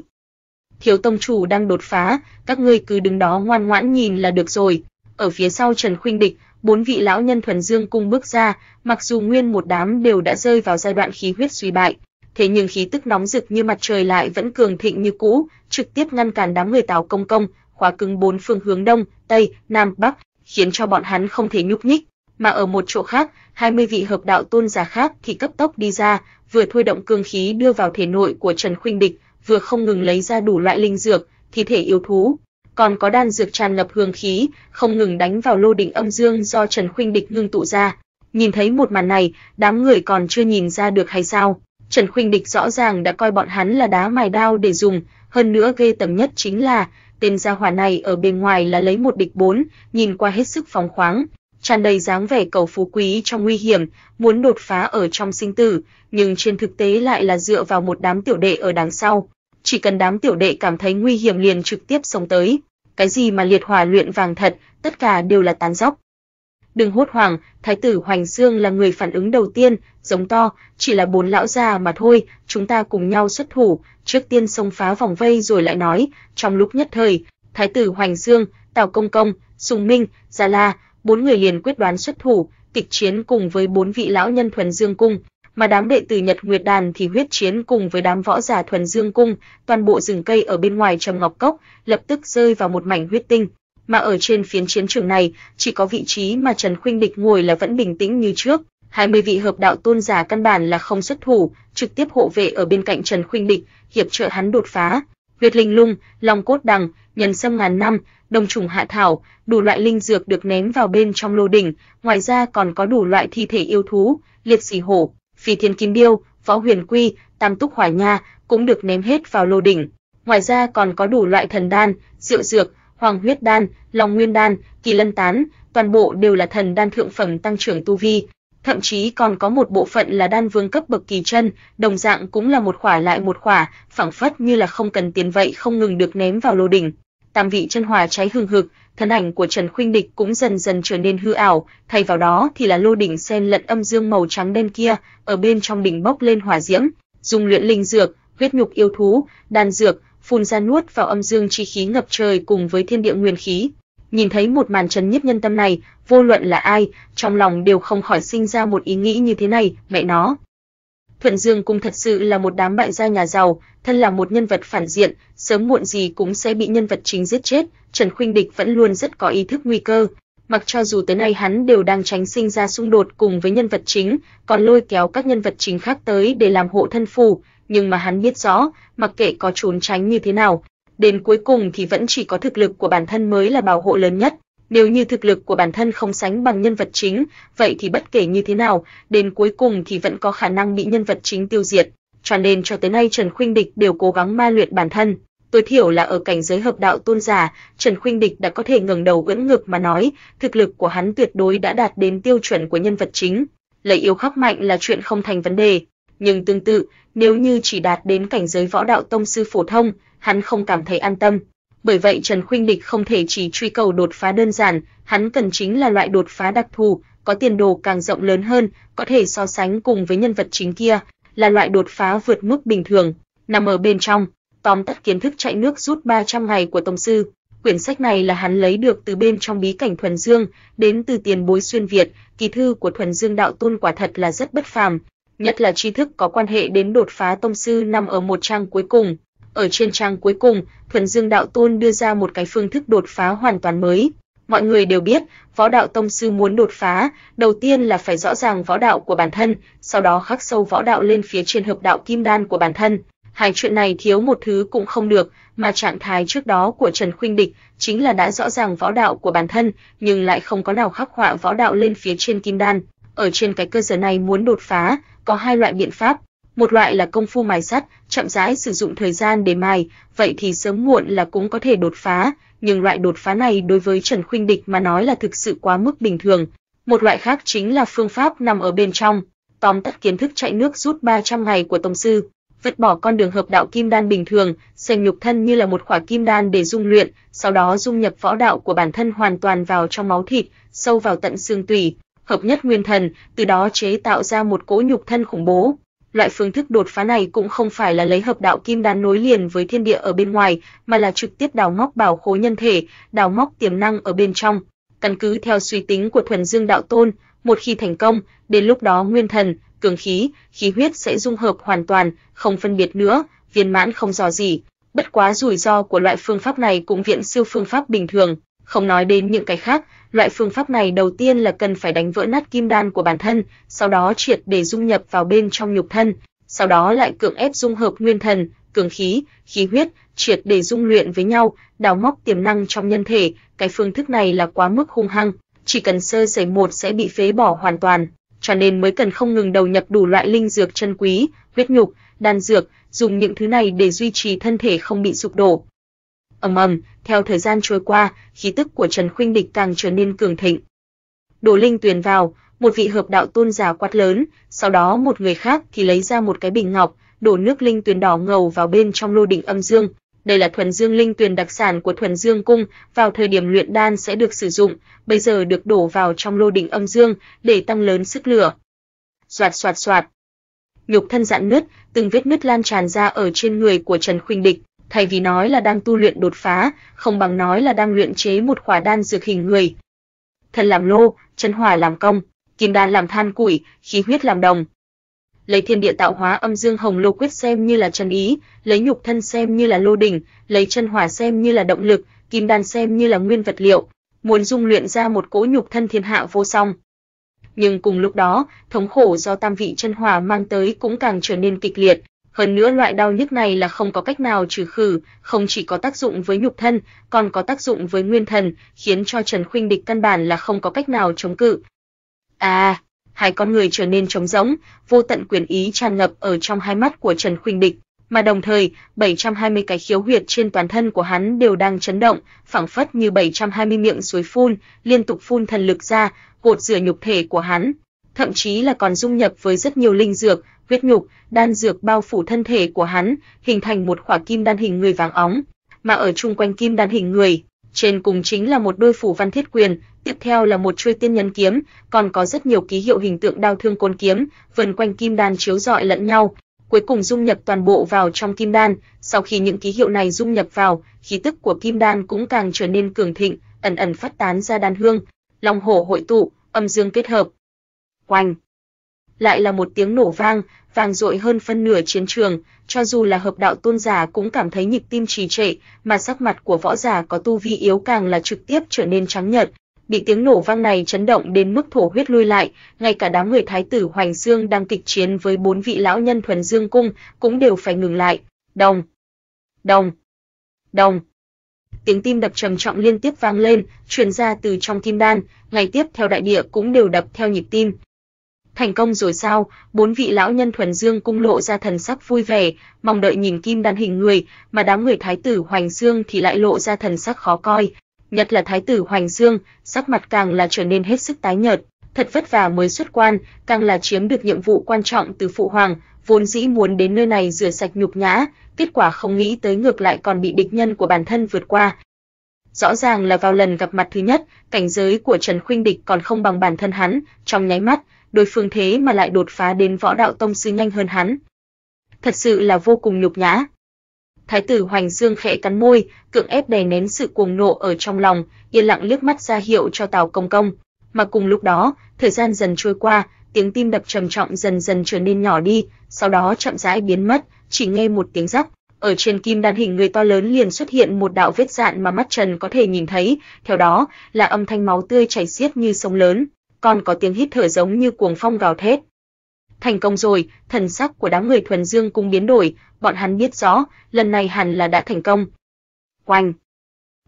thiếu tông chủ đang đột phá, các ngươi cứ đứng đó ngoan ngoãn nhìn là được rồi. Ở phía sau Trần Khuynh Địch, bốn vị lão nhân thuần dương cung bước ra, mặc dù nguyên một đám đều đã rơi vào giai đoạn khí huyết suy bại, thế nhưng khí tức nóng rực như mặt trời lại vẫn cường thịnh như cũ, trực tiếp ngăn cản đám người Tào Công Công, khóa cứng bốn phương hướng đông, tây, nam, bắc, khiến cho bọn hắn không thể nhúc nhích. Mà ở một chỗ khác, 20 vị hợp đạo tôn giả khác thì cấp tốc đi ra, vừa thôi động cương khí đưa vào thể nội của Trần Khuynh Địch, vừa không ngừng lấy ra đủ loại linh dược, thi thể yêu thú, còn có đan dược tràn ngập hương khí, không ngừng đánh vào lô đỉnh âm dương do Trần Khuynh Địch ngưng tụ ra. Nhìn thấy một màn này, đám người còn chưa nhìn ra được hay sao? Trần Khuynh Địch rõ ràng đã coi bọn hắn là đá mài đao để dùng, hơn nữa ghê tởm nhất chính là tên gia hỏa này ở bên ngoài là lấy một địch bốn, nhìn qua hết sức phóng khoáng, tràn đầy dáng vẻ cầu phú quý trong nguy hiểm, muốn đột phá ở trong sinh tử, nhưng trên thực tế lại là dựa vào một đám tiểu đệ ở đằng sau chỉ cần đám tiểu đệ cảm thấy nguy hiểm liền trực tiếp sống tới, cái gì mà liệt hỏa luyện vàng thật, tất cả đều là tán dốc. Đừng hốt hoảng, thái tử Hoành Dương là người phản ứng đầu tiên, giống to, chỉ là bốn lão già mà thôi, chúng ta cùng nhau xuất thủ, trước tiên xông phá vòng vây rồi lại nói, trong lúc nhất thời, thái tử Hoành Dương, Tào Công Công, Sùng Minh, Gia La, bốn người liền quyết đoán xuất thủ, kịch chiến cùng với bốn vị lão nhân thuần dương cung, mà đám đệ tử Nhật Nguyệt Đàn thì huyết chiến cùng với đám võ giả thuần dương cung, toàn bộ rừng cây ở bên ngoài Trầm Ngọc Cốc lập tức rơi vào một mảnh huyết tinh, mà ở trên phiến chiến trường này, chỉ có vị trí mà Trần Khuynh Địch ngồi là vẫn bình tĩnh như trước, 20 vị hợp đạo tôn giả căn bản là không xuất thủ, trực tiếp hộ vệ ở bên cạnh Trần Khuynh Địch, hiệp trợ hắn đột phá. Huyết linh lung, long cốt đằng, nhân sâm ngàn năm, đồng trùng hạ thảo, đủ loại linh dược được ném vào bên trong lô đỉnh, ngoài ra còn có đủ loại thi thể yêu thú, liệt sĩ hổ, phi thiên kim điêu, phó huyền quy, tam túc Hoài nha cũng được ném hết vào lô đỉnh. Ngoài ra còn có đủ loại thần đan, rượu dược, hoàng huyết đan, long nguyên đan, kỳ lân tán, toàn bộ đều là thần đan thượng phẩm tăng trưởng tu vi, thậm chí còn có một bộ phận là đan vương cấp bậc kỳ chân, đồng dạng cũng là một khỏa lại một khỏa, phảng phất như là không cần tiền vậy không ngừng được ném vào lô đỉnh. Tam vị chân hòa cháy hừng hực, thân ảnh của Trần Khuynh Địch cũng dần dần trở nên hư ảo, thay vào đó thì là lô đỉnh sen lẫn âm dương màu trắng đen kia, ở bên trong đỉnh bốc lên hỏa diễm, dùng luyện linh dược, huyết nhục yêu thú, đan dược, phun ra nuốt vào âm dương chi khí ngập trời cùng với thiên địa nguyên khí. Nhìn thấy một màn trấn nhiếp nhân tâm này, vô luận là ai, trong lòng đều không khỏi sinh ra một ý nghĩ như thế này, mẹ nó, Thuận Dương Cung thật sự là một đám bại gia nhà giàu, thân là một nhân vật phản diện, sớm muộn gì cũng sẽ bị nhân vật chính giết chết, Trần Khuynh Địch vẫn luôn rất có ý thức nguy cơ. Mặc cho dù tới nay hắn đều đang tránh sinh ra xung đột cùng với nhân vật chính, còn lôi kéo các nhân vật chính khác tới để làm hộ thân phù, nhưng mà hắn biết rõ, mặc kệ có trốn tránh như thế nào, đến cuối cùng thì vẫn chỉ có thực lực của bản thân mới là bảo hộ lớn nhất. Nếu như thực lực của bản thân không sánh bằng nhân vật chính, vậy thì bất kể như thế nào, đến cuối cùng thì vẫn có khả năng bị nhân vật chính tiêu diệt. Cho nên cho tới nay Trần Khuynh Địch đều cố gắng ma luyện bản thân, tối thiểu là ở cảnh giới hợp đạo tôn giả, Trần Khuynh Địch đã có thể ngẩng đầu ưỡn ngực mà nói, thực lực của hắn tuyệt đối đã đạt đến tiêu chuẩn của nhân vật chính. Lấy yếu khắc mạnh là chuyện không thành vấn đề, nhưng tương tự, nếu như chỉ đạt đến cảnh giới võ đạo tông sư phổ thông, hắn không cảm thấy an tâm, bởi vậy Trần Khuynh Địch không thể chỉ truy cầu đột phá đơn giản, hắn cần chính là loại đột phá đặc thù, có tiền đồ càng rộng lớn hơn, có thể so sánh cùng với nhân vật chính kia, là loại đột phá vượt mức bình thường, nằm ở bên trong, tóm tắt kiến thức chạy nước rút 300 ngày của tổng sư. Quyển sách này là hắn lấy được từ bên trong bí cảnh Thuần Dương, đến từ tiền bối xuyên Việt, kỳ thư của Thuần Dương đạo tôn quả thật là rất bất phàm, nhất là tri thức có quan hệ đến đột phá tông sư nằm ở một trang cuối cùng, ở trên trang cuối cùng, Thuần Dương Đạo Tôn đưa ra một cái phương thức đột phá hoàn toàn mới. Mọi người đều biết, võ đạo tông sư muốn đột phá, đầu tiên là phải rõ ràng võ đạo của bản thân, sau đó khắc sâu võ đạo lên phía trên hợp đạo kim đan của bản thân. Hai chuyện này thiếu một thứ cũng không được, mà trạng thái trước đó của Trần Khuynh Địch chính là đã rõ ràng võ đạo của bản thân, nhưng lại không có nào khắc họa võ đạo lên phía trên kim đan. Ở trên cái cơ sở này muốn đột phá, có hai loại biện pháp, một loại là công phu mài sắt, chậm rãi sử dụng thời gian để mài, vậy thì sớm muộn là cũng có thể đột phá, nhưng loại đột phá này đối với Trần Khuynh Địch mà nói là thực sự quá mức bình thường. Một loại khác chính là phương pháp nằm ở bên trong, tóm tắt kiến thức chạy nước rút 300 ngày của tông sư, vứt bỏ con đường hợp đạo kim đan bình thường, xem nhục thân như là một khỏa kim đan để dung luyện, sau đó dung nhập võ đạo của bản thân hoàn toàn vào trong máu thịt, sâu vào tận xương tủy, hợp nhất nguyên thần, từ đó chế tạo ra một cỗ nhục thân khủng bố. Loại phương thức đột phá này cũng không phải là lấy hợp đạo kim đan nối liền với thiên địa ở bên ngoài, mà là trực tiếp đào móc bảo khố nhân thể, đào móc tiềm năng ở bên trong. Căn cứ theo suy tính của Thuần Dương đạo tôn, một khi thành công, đến lúc đó nguyên thần, cường khí, khí huyết sẽ dung hợp hoàn toàn, không phân biệt nữa, viên mãn không dò gì. Bất quá rủi ro của loại phương pháp này cũng viện siêu phương pháp bình thường, không nói đến những cái khác, loại phương pháp này đầu tiên là cần phải đánh vỡ nát kim đan của bản thân, sau đó triệt để dung nhập vào bên trong nhục thân, sau đó lại cưỡng ép dung hợp nguyên thần, cường khí, khí huyết, triệt để dung luyện với nhau, đào móc tiềm năng trong nhân thể, cái phương thức này là quá mức hung hăng, chỉ cần sơ sẩy một sẽ bị phế bỏ hoàn toàn, cho nên mới cần không ngừng đầu nhập đủ loại linh dược chân quý, huyết nhục, đan dược, dùng những thứ này để duy trì thân thể không bị sụp đổ. Ầm ầm, theo thời gian trôi qua, khí tức của Trần Khuynh Địch càng trở nên cường thịnh. Đồ Linh Tuyền vào, một vị hợp đạo tôn giả quát lớn, sau đó một người khác thì lấy ra một cái bình ngọc, đổ nước linh tuyền đỏ ngầu vào bên trong lô đỉnh âm dương. Đây là thuần dương linh tuyền đặc sản của thuần dương cung, vào thời điểm luyện đan sẽ được sử dụng, bây giờ được đổ vào trong lô đỉnh âm dương để tăng lớn sức lửa. Soạt soạt soạt. Nhục thân dạn nứt, từng vết nứt lan tràn ra ở trên người của Trần Khuynh Địch, thay vì nói là đang tu luyện đột phá, không bằng nói là đang luyện chế một khỏa đan dược hình người. Thân làm lô, chân hỏa làm công, kim đan làm than củi, khí huyết làm đồng. Lấy thiên địa tạo hóa âm dương hồng lô quyết xem như là chân ý, lấy nhục thân xem như là lô đỉnh, lấy chân hỏa xem như là động lực, kim đan xem như là nguyên vật liệu, muốn dung luyện ra một cỗ nhục thân thiên hạ vô song. Nhưng cùng lúc đó, thống khổ do tam vị chân hỏa mang tới cũng càng trở nên kịch liệt, hơn nữa loại đau nhức này là không có cách nào trừ khử, không chỉ có tác dụng với nhục thân, còn có tác dụng với nguyên thần, khiến cho Trần Khuynh Địch căn bản là không có cách nào chống cự. À, hai con người trở nên trống rỗng, vô tận quyền ý tràn ngập ở trong hai mắt của Trần Khuynh Địch, mà đồng thời, 720 cái khiếu huyệt trên toàn thân của hắn đều đang chấn động, phảng phất như 720 miệng suối phun, liên tục phun thần lực ra, cột rửa nhục thể của hắn, thậm chí là còn dung nhập với rất nhiều linh dược, huyết nhục, đan dược bao phủ thân thể của hắn, hình thành một khỏa kim đan hình người vàng óng, mà ở chung quanh kim đan hình người, trên cùng chính là một đôi phủ văn thiết quyền, tiếp theo là một chuôi tiên nhân kiếm, còn có rất nhiều ký hiệu hình tượng đao thương côn kiếm, vần quanh kim đan chiếu rọi lẫn nhau, cuối cùng dung nhập toàn bộ vào trong kim đan, sau khi những ký hiệu này dung nhập vào, khí tức của kim đan cũng càng trở nên cường thịnh, ẩn ẩn phát tán ra đan hương, long hổ hội tụ, âm dương kết hợp, Oanh! Lại là một tiếng nổ vang, vang dội hơn phân nửa chiến trường, cho dù là hợp đạo tôn giả cũng cảm thấy nhịp tim trì trệ, mà sắc mặt của võ giả có tu vi yếu càng là trực tiếp trở nên trắng nhợt, bị tiếng nổ vang này chấn động đến mức thổ huyết lui lại, ngay cả đám người thái tử Hoành Dương đang kịch chiến với bốn vị lão nhân thuần dương cung cũng đều phải ngừng lại. Đồng, đồng, đồng. Tiếng tim đập trầm trọng liên tiếp vang lên, truyền ra từ trong kim đan, ngay tiếp theo đại địa cũng đều đập theo nhịp tim, thành công rồi sao? Bốn vị lão nhân thuần dương cung lộ ra thần sắc vui vẻ, mong đợi nhìn kim đan hình người, mà đám người thái tử Hoành Dương thì lại lộ ra thần sắc khó coi. Nhất là thái tử Hoành Dương, sắc mặt càng là trở nên hết sức tái nhợt, thật vất vả mới xuất quan, càng là chiếm được nhiệm vụ quan trọng từ phụ hoàng, vốn dĩ muốn đến nơi này rửa sạch nhục nhã, kết quả không nghĩ tới ngược lại còn bị địch nhân của bản thân vượt qua. Rõ ràng là vào lần gặp mặt thứ nhất, cảnh giới của Trần Khuynh Địch còn không bằng bản thân hắn, trong nháy mắt, đối phương thế mà lại đột phá đến võ đạo tông sư nhanh hơn hắn. Thật sự là vô cùng nhục nhã. Thái tử Hoành Dương khẽ cắn môi, cưỡng ép đè nén sự cuồng nộ ở trong lòng, yên lặng liếc mắt ra hiệu cho Tào Công Công, mà cùng lúc đó, thời gian dần trôi qua, tiếng tim đập trầm trọng dần dần trở nên nhỏ đi, sau đó chậm rãi biến mất, chỉ nghe một tiếng rắc, ở trên kim đan hình người to lớn liền xuất hiện một đạo vết dạn mà mắt Trần có thể nhìn thấy, theo đó là âm thanh máu tươi chảy xiết như sông lớn còn có tiếng hít thở giống như cuồng phong gào thét. Thành công rồi, thần sắc của đám người thuần dương cũng biến đổi, bọn hắn biết rõ, lần này hẳn là đã thành công. quanh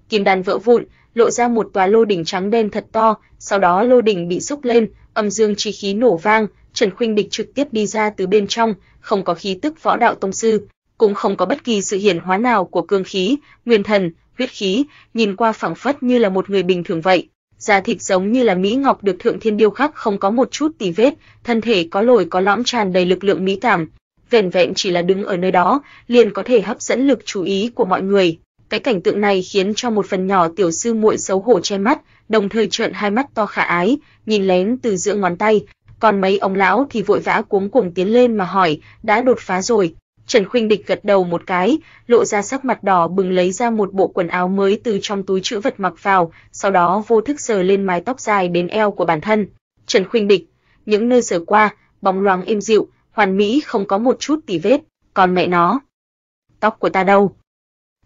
Kim đàn vỡ vụn, lộ ra một tòa lô đỉnh trắng đen thật to, sau đó lô đỉnh bị xúc lên, âm dương chi khí nổ vang, Trần Khuynh Địch trực tiếp đi ra từ bên trong, không có khí tức võ đạo tông sư, cũng không có bất kỳ sự hiển hóa nào của cương khí, nguyên thần, huyết khí, nhìn qua phảng phất như là một người bình thường vậy da thịt giống như là mỹ ngọc được thượng thiên điêu khắc không có một chút tì vết, thân thể có lồi có lõm tràn đầy lực lượng mỹ cảm, vẻn vẹn chỉ là đứng ở nơi đó, liền có thể hấp dẫn lực chú ý của mọi người. Cái cảnh tượng này khiến cho một phần nhỏ tiểu sư muội xấu hổ che mắt, đồng thời trợn hai mắt to khả ái, nhìn lén từ giữa ngón tay, còn mấy ông lão thì vội vã cuống cuồng tiến lên mà hỏi, đã đột phá rồi, Trần Khuynh Địch gật đầu một cái, lộ ra sắc mặt đỏ bừng lấy ra một bộ quần áo mới từ trong túi trữ vật mặc vào, sau đó vô thức sờ lên mái tóc dài đến eo của bản thân. Trần Khuynh Địch, những nơi sờ qua, bóng loáng êm dịu, hoàn mỹ không có một chút tì vết, còn mẹ nó, tóc của ta đâu?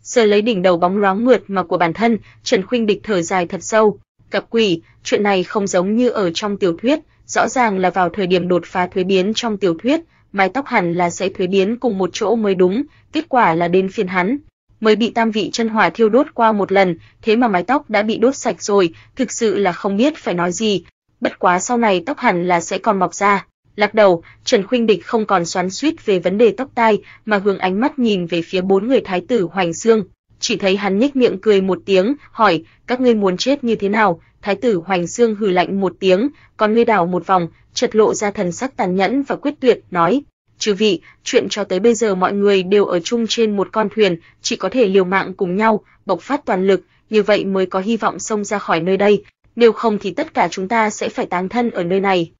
Sờ lấy đỉnh đầu bóng loáng mượt mà của bản thân, Trần Khuynh Địch thở dài thật sâu, cặp quỷ, chuyện này không giống như ở trong tiểu thuyết, rõ ràng là vào thời điểm đột phá thuế biến trong tiểu thuyết, mái tóc hẳn là sẽ thuế biến cùng một chỗ mới đúng, kết quả là đến phiền hắn, mới bị tam vị chân hỏa thiêu đốt qua một lần, thế mà mái tóc đã bị đốt sạch rồi, thực sự là không biết phải nói gì, bất quá sau này tóc hẳn là sẽ còn mọc ra. Lắc đầu, Trần Khuynh Địch không còn xoắn xuýt về vấn đề tóc tai, mà hướng ánh mắt nhìn về phía bốn người thái tử Hoành Dương, chỉ thấy hắn nhếch miệng cười một tiếng, hỏi: "Các ngươi muốn chết như thế nào, Thái tử Hoành Dương hừ lạnh một tiếng, còn ngươi đảo một vòng, chợt lộ ra thần sắc tàn nhẫn và quyết tuyệt, nói: "Chư vị, chuyện cho tới bây giờ mọi người đều ở chung trên một con thuyền, chỉ có thể liều mạng cùng nhau, bộc phát toàn lực, như vậy mới có hy vọng xông ra khỏi nơi đây, nếu không thì tất cả chúng ta sẽ phải táng thân ở nơi này."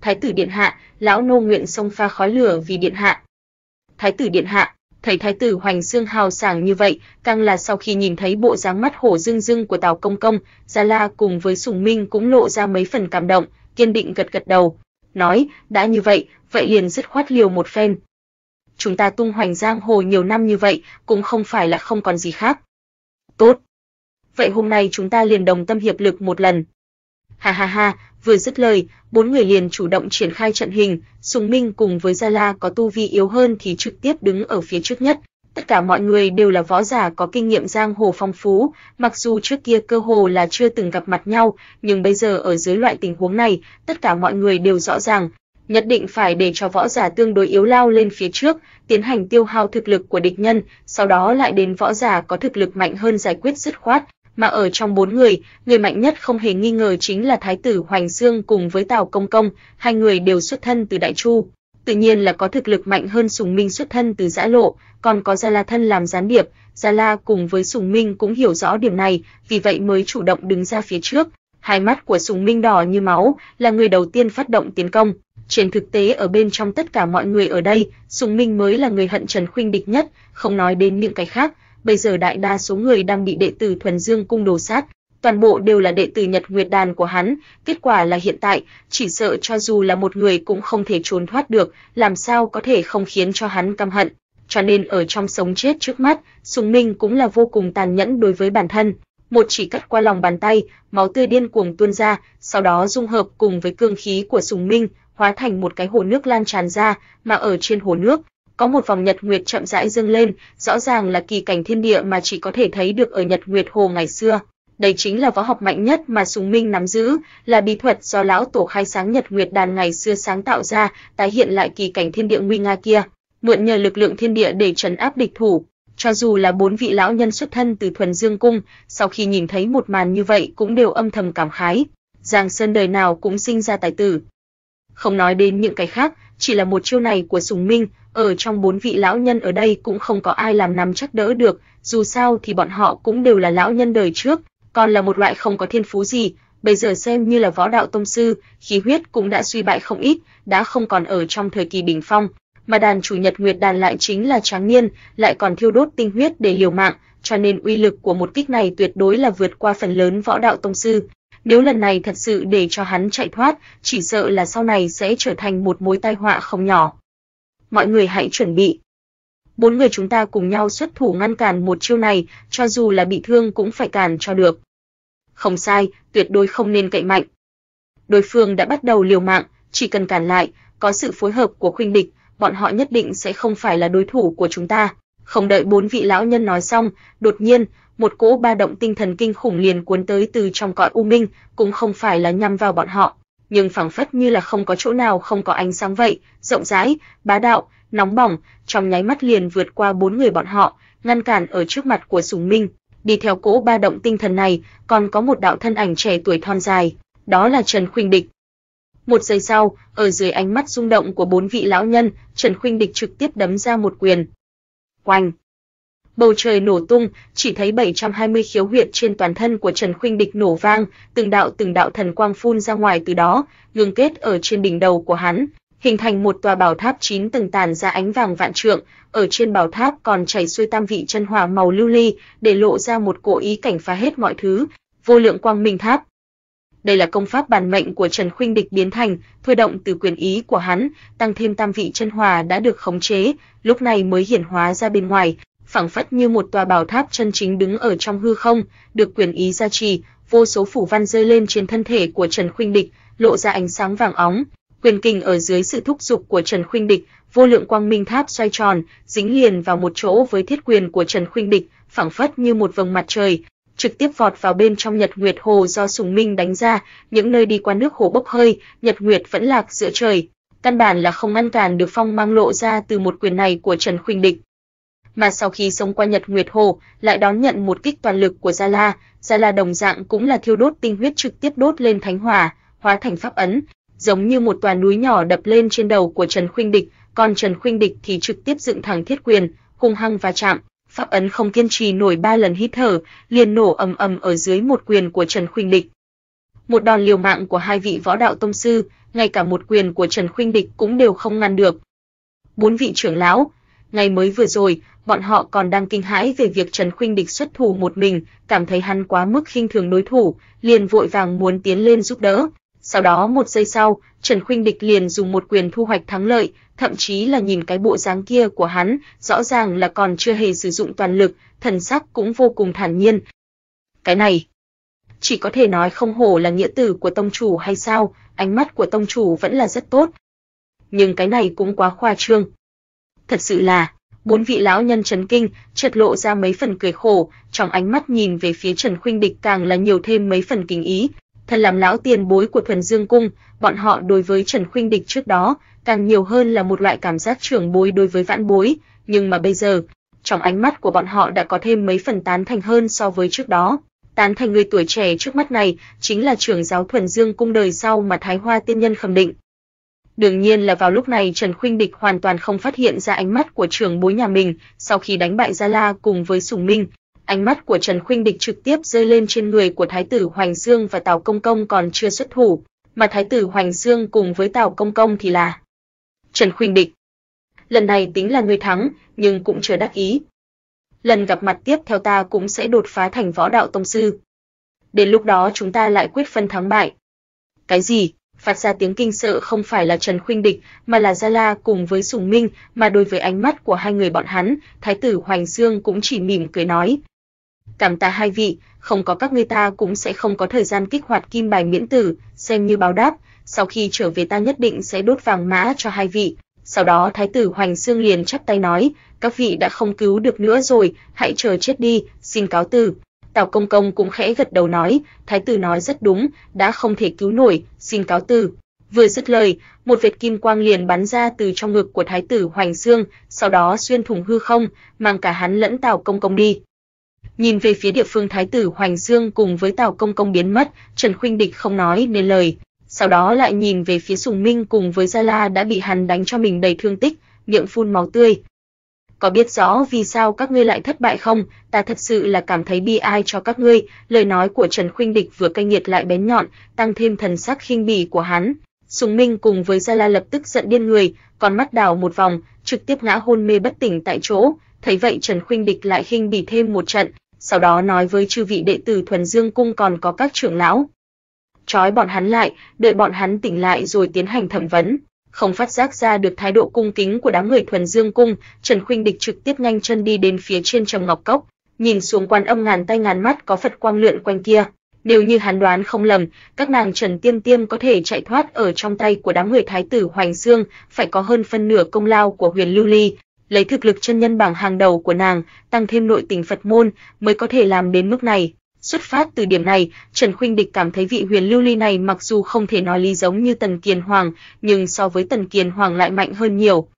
Thái tử điện hạ, lão nô nguyện xông pha khói lửa vì điện hạ. Thái tử điện hạ thấy thái tử Hoành Dương hào sảng như vậy, càng là sau khi nhìn thấy bộ dáng mắt hổ dương dương của Tào Công Công, Gia La cùng với Sùng Minh cũng lộ ra mấy phần cảm động, kiên định gật gật đầu, nói, đã như vậy, vậy liền dứt khoát liều một phen. Chúng ta tung hoành giang hồ nhiều năm như vậy, cũng không phải là không còn gì khác. Tốt. Vậy hôm nay chúng ta liền đồng tâm hiệp lực một lần, Ha ha ha, vừa dứt lời, bốn người liền chủ động triển khai trận hình, Sùng Minh cùng với Gia La có tu vi yếu hơn thì trực tiếp đứng ở phía trước nhất. Tất cả mọi người đều là võ giả có kinh nghiệm giang hồ phong phú, mặc dù trước kia cơ hồ là chưa từng gặp mặt nhau, nhưng bây giờ ở dưới loại tình huống này, tất cả mọi người đều rõ ràng, nhất định phải để cho võ giả tương đối yếu lao lên phía trước, tiến hành tiêu hao thực lực của địch nhân, sau đó lại đến võ giả có thực lực mạnh hơn giải quyết dứt khoát, mà ở trong bốn người, người mạnh nhất không hề nghi ngờ chính là thái tử Hoành Dương cùng với Tào Công Công, hai người đều xuất thân từ Đại Chu, tự nhiên là có thực lực mạnh hơn Sùng Minh xuất thân từ Giã Lộ, còn có Gia La thân làm gián điệp, Gia La cùng với Sùng Minh cũng hiểu rõ điểm này, vì vậy mới chủ động đứng ra phía trước. Hai mắt của Sùng Minh đỏ như máu, là người đầu tiên phát động tiến công. Trên thực tế ở bên trong tất cả mọi người ở đây, Sùng Minh mới là người hận Trần Khuynh địch nhất, không nói đến những cái khác, bây giờ đại đa số người đang bị đệ tử Thuần Dương cung đồ sát, toàn bộ đều là đệ tử Nhật Nguyệt Đàn của hắn, kết quả là hiện tại, chỉ sợ cho dù là một người cũng không thể trốn thoát được, làm sao có thể không khiến cho hắn căm hận. Cho nên ở trong sống chết trước mắt, Sùng Minh cũng là vô cùng tàn nhẫn đối với bản thân. Một chỉ cắt qua lòng bàn tay, máu tươi điên cuồng tuôn ra, sau đó dung hợp cùng với cương khí của Sùng Minh, hóa thành một cái hồ nước lan tràn ra, mà ở trên hồ nước, có một vòng nhật nguyệt chậm rãi dâng lên, rõ ràng là kỳ cảnh thiên địa mà chỉ có thể thấy được ở Nhật Nguyệt Hồ ngày xưa. Đây chính là võ học mạnh nhất mà Sùng Minh nắm giữ, là bí thuật do lão tổ khai sáng Nhật Nguyệt Đàn ngày xưa sáng tạo ra, tái hiện lại kỳ cảnh thiên địa nguy nga kia, mượn nhờ lực lượng thiên địa để trấn áp địch thủ. Cho dù là bốn vị lão nhân xuất thân từ thuần dương cung, sau khi nhìn thấy một màn như vậy cũng đều âm thầm cảm khái. Giang Sơn đời nào cũng sinh ra tài tử, không nói đến những cái khác, chỉ là một chiêu này của Sùng Minh, ở trong bốn vị lão nhân ở đây cũng không có ai làm nắm chắc đỡ được, dù sao thì bọn họ cũng đều là lão nhân đời trước, còn là một loại không có thiên phú gì, bây giờ xem như là võ đạo tông sư, khí huyết cũng đã suy bại không ít, đã không còn ở trong thời kỳ bình phong, mà đàn chủ Nhật Nguyệt đàn lại chính là Tráng Niên, lại còn thiêu đốt tinh huyết để liều mạng, cho nên uy lực của một kích này tuyệt đối là vượt qua phần lớn võ đạo tông sư, nếu lần này thật sự để cho hắn chạy thoát, chỉ sợ là sau này sẽ trở thành một mối tai họa không nhỏ. Mọi người hãy chuẩn bị. Bốn người chúng ta cùng nhau xuất thủ ngăn cản một chiêu này, cho dù là bị thương cũng phải cản cho được. Không sai, tuyệt đối không nên cậy mạnh. Đối phương đã bắt đầu liều mạng, chỉ cần cản lại, có sự phối hợp của khuynh địch, bọn họ nhất định sẽ không phải là đối thủ của chúng ta. Không đợi bốn vị lão nhân nói xong, đột nhiên, một cỗ ba động tinh thần kinh khủng liền cuốn tới từ trong cõi u minh, cũng không phải là nhắm vào bọn họ, nhưng phảng phất như là không có chỗ nào không có ánh sáng vậy, rộng rãi, bá đạo, nóng bỏng, trong nháy mắt liền vượt qua bốn người bọn họ, ngăn cản ở trước mặt của Sùng Minh. Đi theo cỗ ba động tinh thần này, còn có một đạo thân ảnh trẻ tuổi thon dài, đó là Trần Khuynh Địch. Một giây sau, ở dưới ánh mắt rung động của bốn vị lão nhân, Trần Khuynh Địch trực tiếp đấm ra một quyền, Oanh! Bầu trời nổ tung, chỉ thấy 720 khiếu huyệt trên toàn thân của Trần Khuynh Địch nổ vang, từng đạo từng đạo thần quang phun ra ngoài từ đó, ngưng kết ở trên đỉnh đầu của hắn, hình thành một tòa bảo tháp chín tầng tàn ra ánh vàng vạn trượng, ở trên bảo tháp còn chảy xuôi tam vị chân hỏa màu lưu ly, để lộ ra một cỗ ý cảnh phá hết mọi thứ, vô lượng quang minh tháp. Đây là công pháp bản mệnh của Trần Khuynh Địch biến thành, thôi động từ quyền ý của hắn, tăng thêm tam vị chân hòa đã được khống chế, lúc này mới hiển hóa ra bên ngoài, phảng phất như một tòa bảo tháp chân chính đứng ở trong hư không, được quyền ý gia trì, vô số phủ văn rơi lên trên thân thể của Trần Khuynh Địch, lộ ra ánh sáng vàng óng. Quyền kình ở dưới sự thúc giục của Trần Khuynh Địch, vô lượng quang minh tháp xoay tròn, dính liền vào một chỗ với thiết quyền của Trần Khuynh Địch, phảng phất như một vầng mặt trời, trực tiếp vọt vào bên trong Nhật Nguyệt Hồ do Sùng Minh đánh ra, những nơi đi qua nước hồ bốc hơi, Nhật Nguyệt vẫn lạc giữa trời, căn bản là không ngăn cản được phong mang lộ ra từ một quyền này của Trần Khuynh Địch. Mà sau khi sống qua Nhật Nguyệt Hồ, lại đón nhận một kích toàn lực của Gia La, Gia La đồng dạng cũng là thiêu đốt tinh huyết trực tiếp đốt lên thánh hỏa, hóa thành pháp ấn, giống như một tòa núi nhỏ đập lên trên đầu của Trần Khuynh Địch, còn Trần Khuynh Địch thì trực tiếp dựng thẳng thiết quyền, hung hăng va chạm. Pháp Ấn không kiên trì nổi ba lần hít thở, liền nổ ầm ầm ở dưới một quyền của Trần Khuynh Địch. Một đòn liều mạng của hai vị võ đạo tông sư, ngay cả một quyền của Trần Khuynh Địch cũng đều không ngăn được. Bốn vị trưởng lão, ngày mới vừa rồi, bọn họ còn đang kinh hãi về việc Trần Khuynh Địch xuất thủ một mình, cảm thấy hắn quá mức khinh thường đối thủ, liền vội vàng muốn tiến lên giúp đỡ. Sau đó một giây sau, Trần Khuynh Địch liền dùng một quyền thu hoạch thắng lợi, thậm chí là nhìn cái bộ dáng kia của hắn, rõ ràng là còn chưa hề sử dụng toàn lực, thần sắc cũng vô cùng thản nhiên. Cái này, chỉ có thể nói không hổ là nghĩa tử của tông chủ hay sao, ánh mắt của tông chủ vẫn là rất tốt. Nhưng cái này cũng quá khoa trương. Thật sự là, bốn vị lão nhân chấn kinh, chợt lộ ra mấy phần cười khổ, trong ánh mắt nhìn về phía Trần Khuynh Địch càng là nhiều thêm mấy phần kính ý, thần làm lão tiền bối của thuần dương cung, bọn họ đối với Trần Khuynh Địch trước đó, càng nhiều hơn là một loại cảm giác trưởng bối đối với vãn bối, nhưng mà bây giờ, trong ánh mắt của bọn họ đã có thêm mấy phần tán thành hơn so với trước đó. Tán thành người tuổi trẻ trước mắt này chính là trưởng giáo thuần dương cung đời sau mà Thái Hoa tiên nhân khẳng định. Đương nhiên là vào lúc này Trần Khuynh Địch hoàn toàn không phát hiện ra ánh mắt của trưởng bối nhà mình, sau khi đánh bại Gia La cùng với Sùng Minh, ánh mắt của Trần Khuynh Địch trực tiếp rơi lên trên người của Thái tử Hoành Dương và Tào Công Công còn chưa xuất thủ, mà Thái tử Hoành Dương cùng với Tào Công Công thì là Trần Khuynh Địch. Lần này tính là người thắng, nhưng cũng chưa đắc ý. Lần gặp mặt tiếp theo ta cũng sẽ đột phá thành võ đạo tông sư. Đến lúc đó chúng ta lại quyết phân thắng bại. Cái gì? Phát ra tiếng kinh sợ không phải là Trần Khuynh Địch, mà là Gia La cùng với Sùng Minh, mà đối với ánh mắt của hai người bọn hắn, Thái tử Hoành Dương cũng chỉ mỉm cười nói, Cảm tạ hai vị, không có các ngươi ta cũng sẽ không có thời gian kích hoạt kim bài miễn tử, xem như báo đáp, sau khi trở về ta nhất định sẽ đốt vàng mã cho hai vị. Sau đó thái tử Hoành Xương liền chắp tay nói, các vị đã không cứu được nữa rồi, hãy chờ chết đi, xin cáo từ. Tào Công Công cũng khẽ gật đầu nói, thái tử nói rất đúng, đã không thể cứu nổi, xin cáo từ. Vừa dứt lời, một vệt kim quang liền bắn ra từ trong ngực của thái tử Hoành Xương, sau đó xuyên thủng hư không, mang cả hắn lẫn Tào Công Công đi nhìn về phía địa phương thái tử Hoành Dương cùng với Tào Công công biến mất, Trần Khuynh Địch không nói nên lời, sau đó lại nhìn về phía Sùng Minh cùng với Gia La đã bị hắn đánh cho mình đầy thương tích, miệng phun máu tươi. Có biết rõ vì sao các ngươi lại thất bại không? Ta thật sự là cảm thấy bi ai cho các ngươi." Lời nói của Trần Khuynh Địch vừa cay nghiệt lại bén nhọn, tăng thêm thần sắc khinh bỉ của hắn. Sùng Minh cùng với Gia La lập tức giận điên người, con mắt đảo một vòng, trực tiếp ngã hôn mê bất tỉnh tại chỗ. Thấy vậy Trần Khuynh Địch lại khinh bỉ thêm một trận, sau đó nói với chư vị đệ tử Thuần Dương cung còn có các trưởng lão. Trói bọn hắn lại, đợi bọn hắn tỉnh lại rồi tiến hành thẩm vấn. Không phát giác ra được thái độ cung kính của đám người Thuần Dương cung, Trần Khuynh Địch trực tiếp nhanh chân đi đến phía trên trầm ngọc cốc, nhìn xuống quan âm ngàn tay ngàn mắt có Phật quang lượn quanh kia. Nếu như hắn đoán không lầm, các nàng Trần Tiêm Tiêm có thể chạy thoát ở trong tay của đám người thái tử Hoành Dương, phải có hơn phân nửa công lao của Huyền Lưu Ly, lấy thực lực chân nhân bảng hàng đầu của nàng, tăng thêm nội tình Phật môn mới có thể làm đến mức này. Xuất phát từ điểm này, Trần Khuynh Địch cảm thấy vị Huyền Lưu Ly này mặc dù không thể nói lý giống như Tần Kiền Hoàng, nhưng so với Tần Kiền Hoàng lại mạnh hơn nhiều,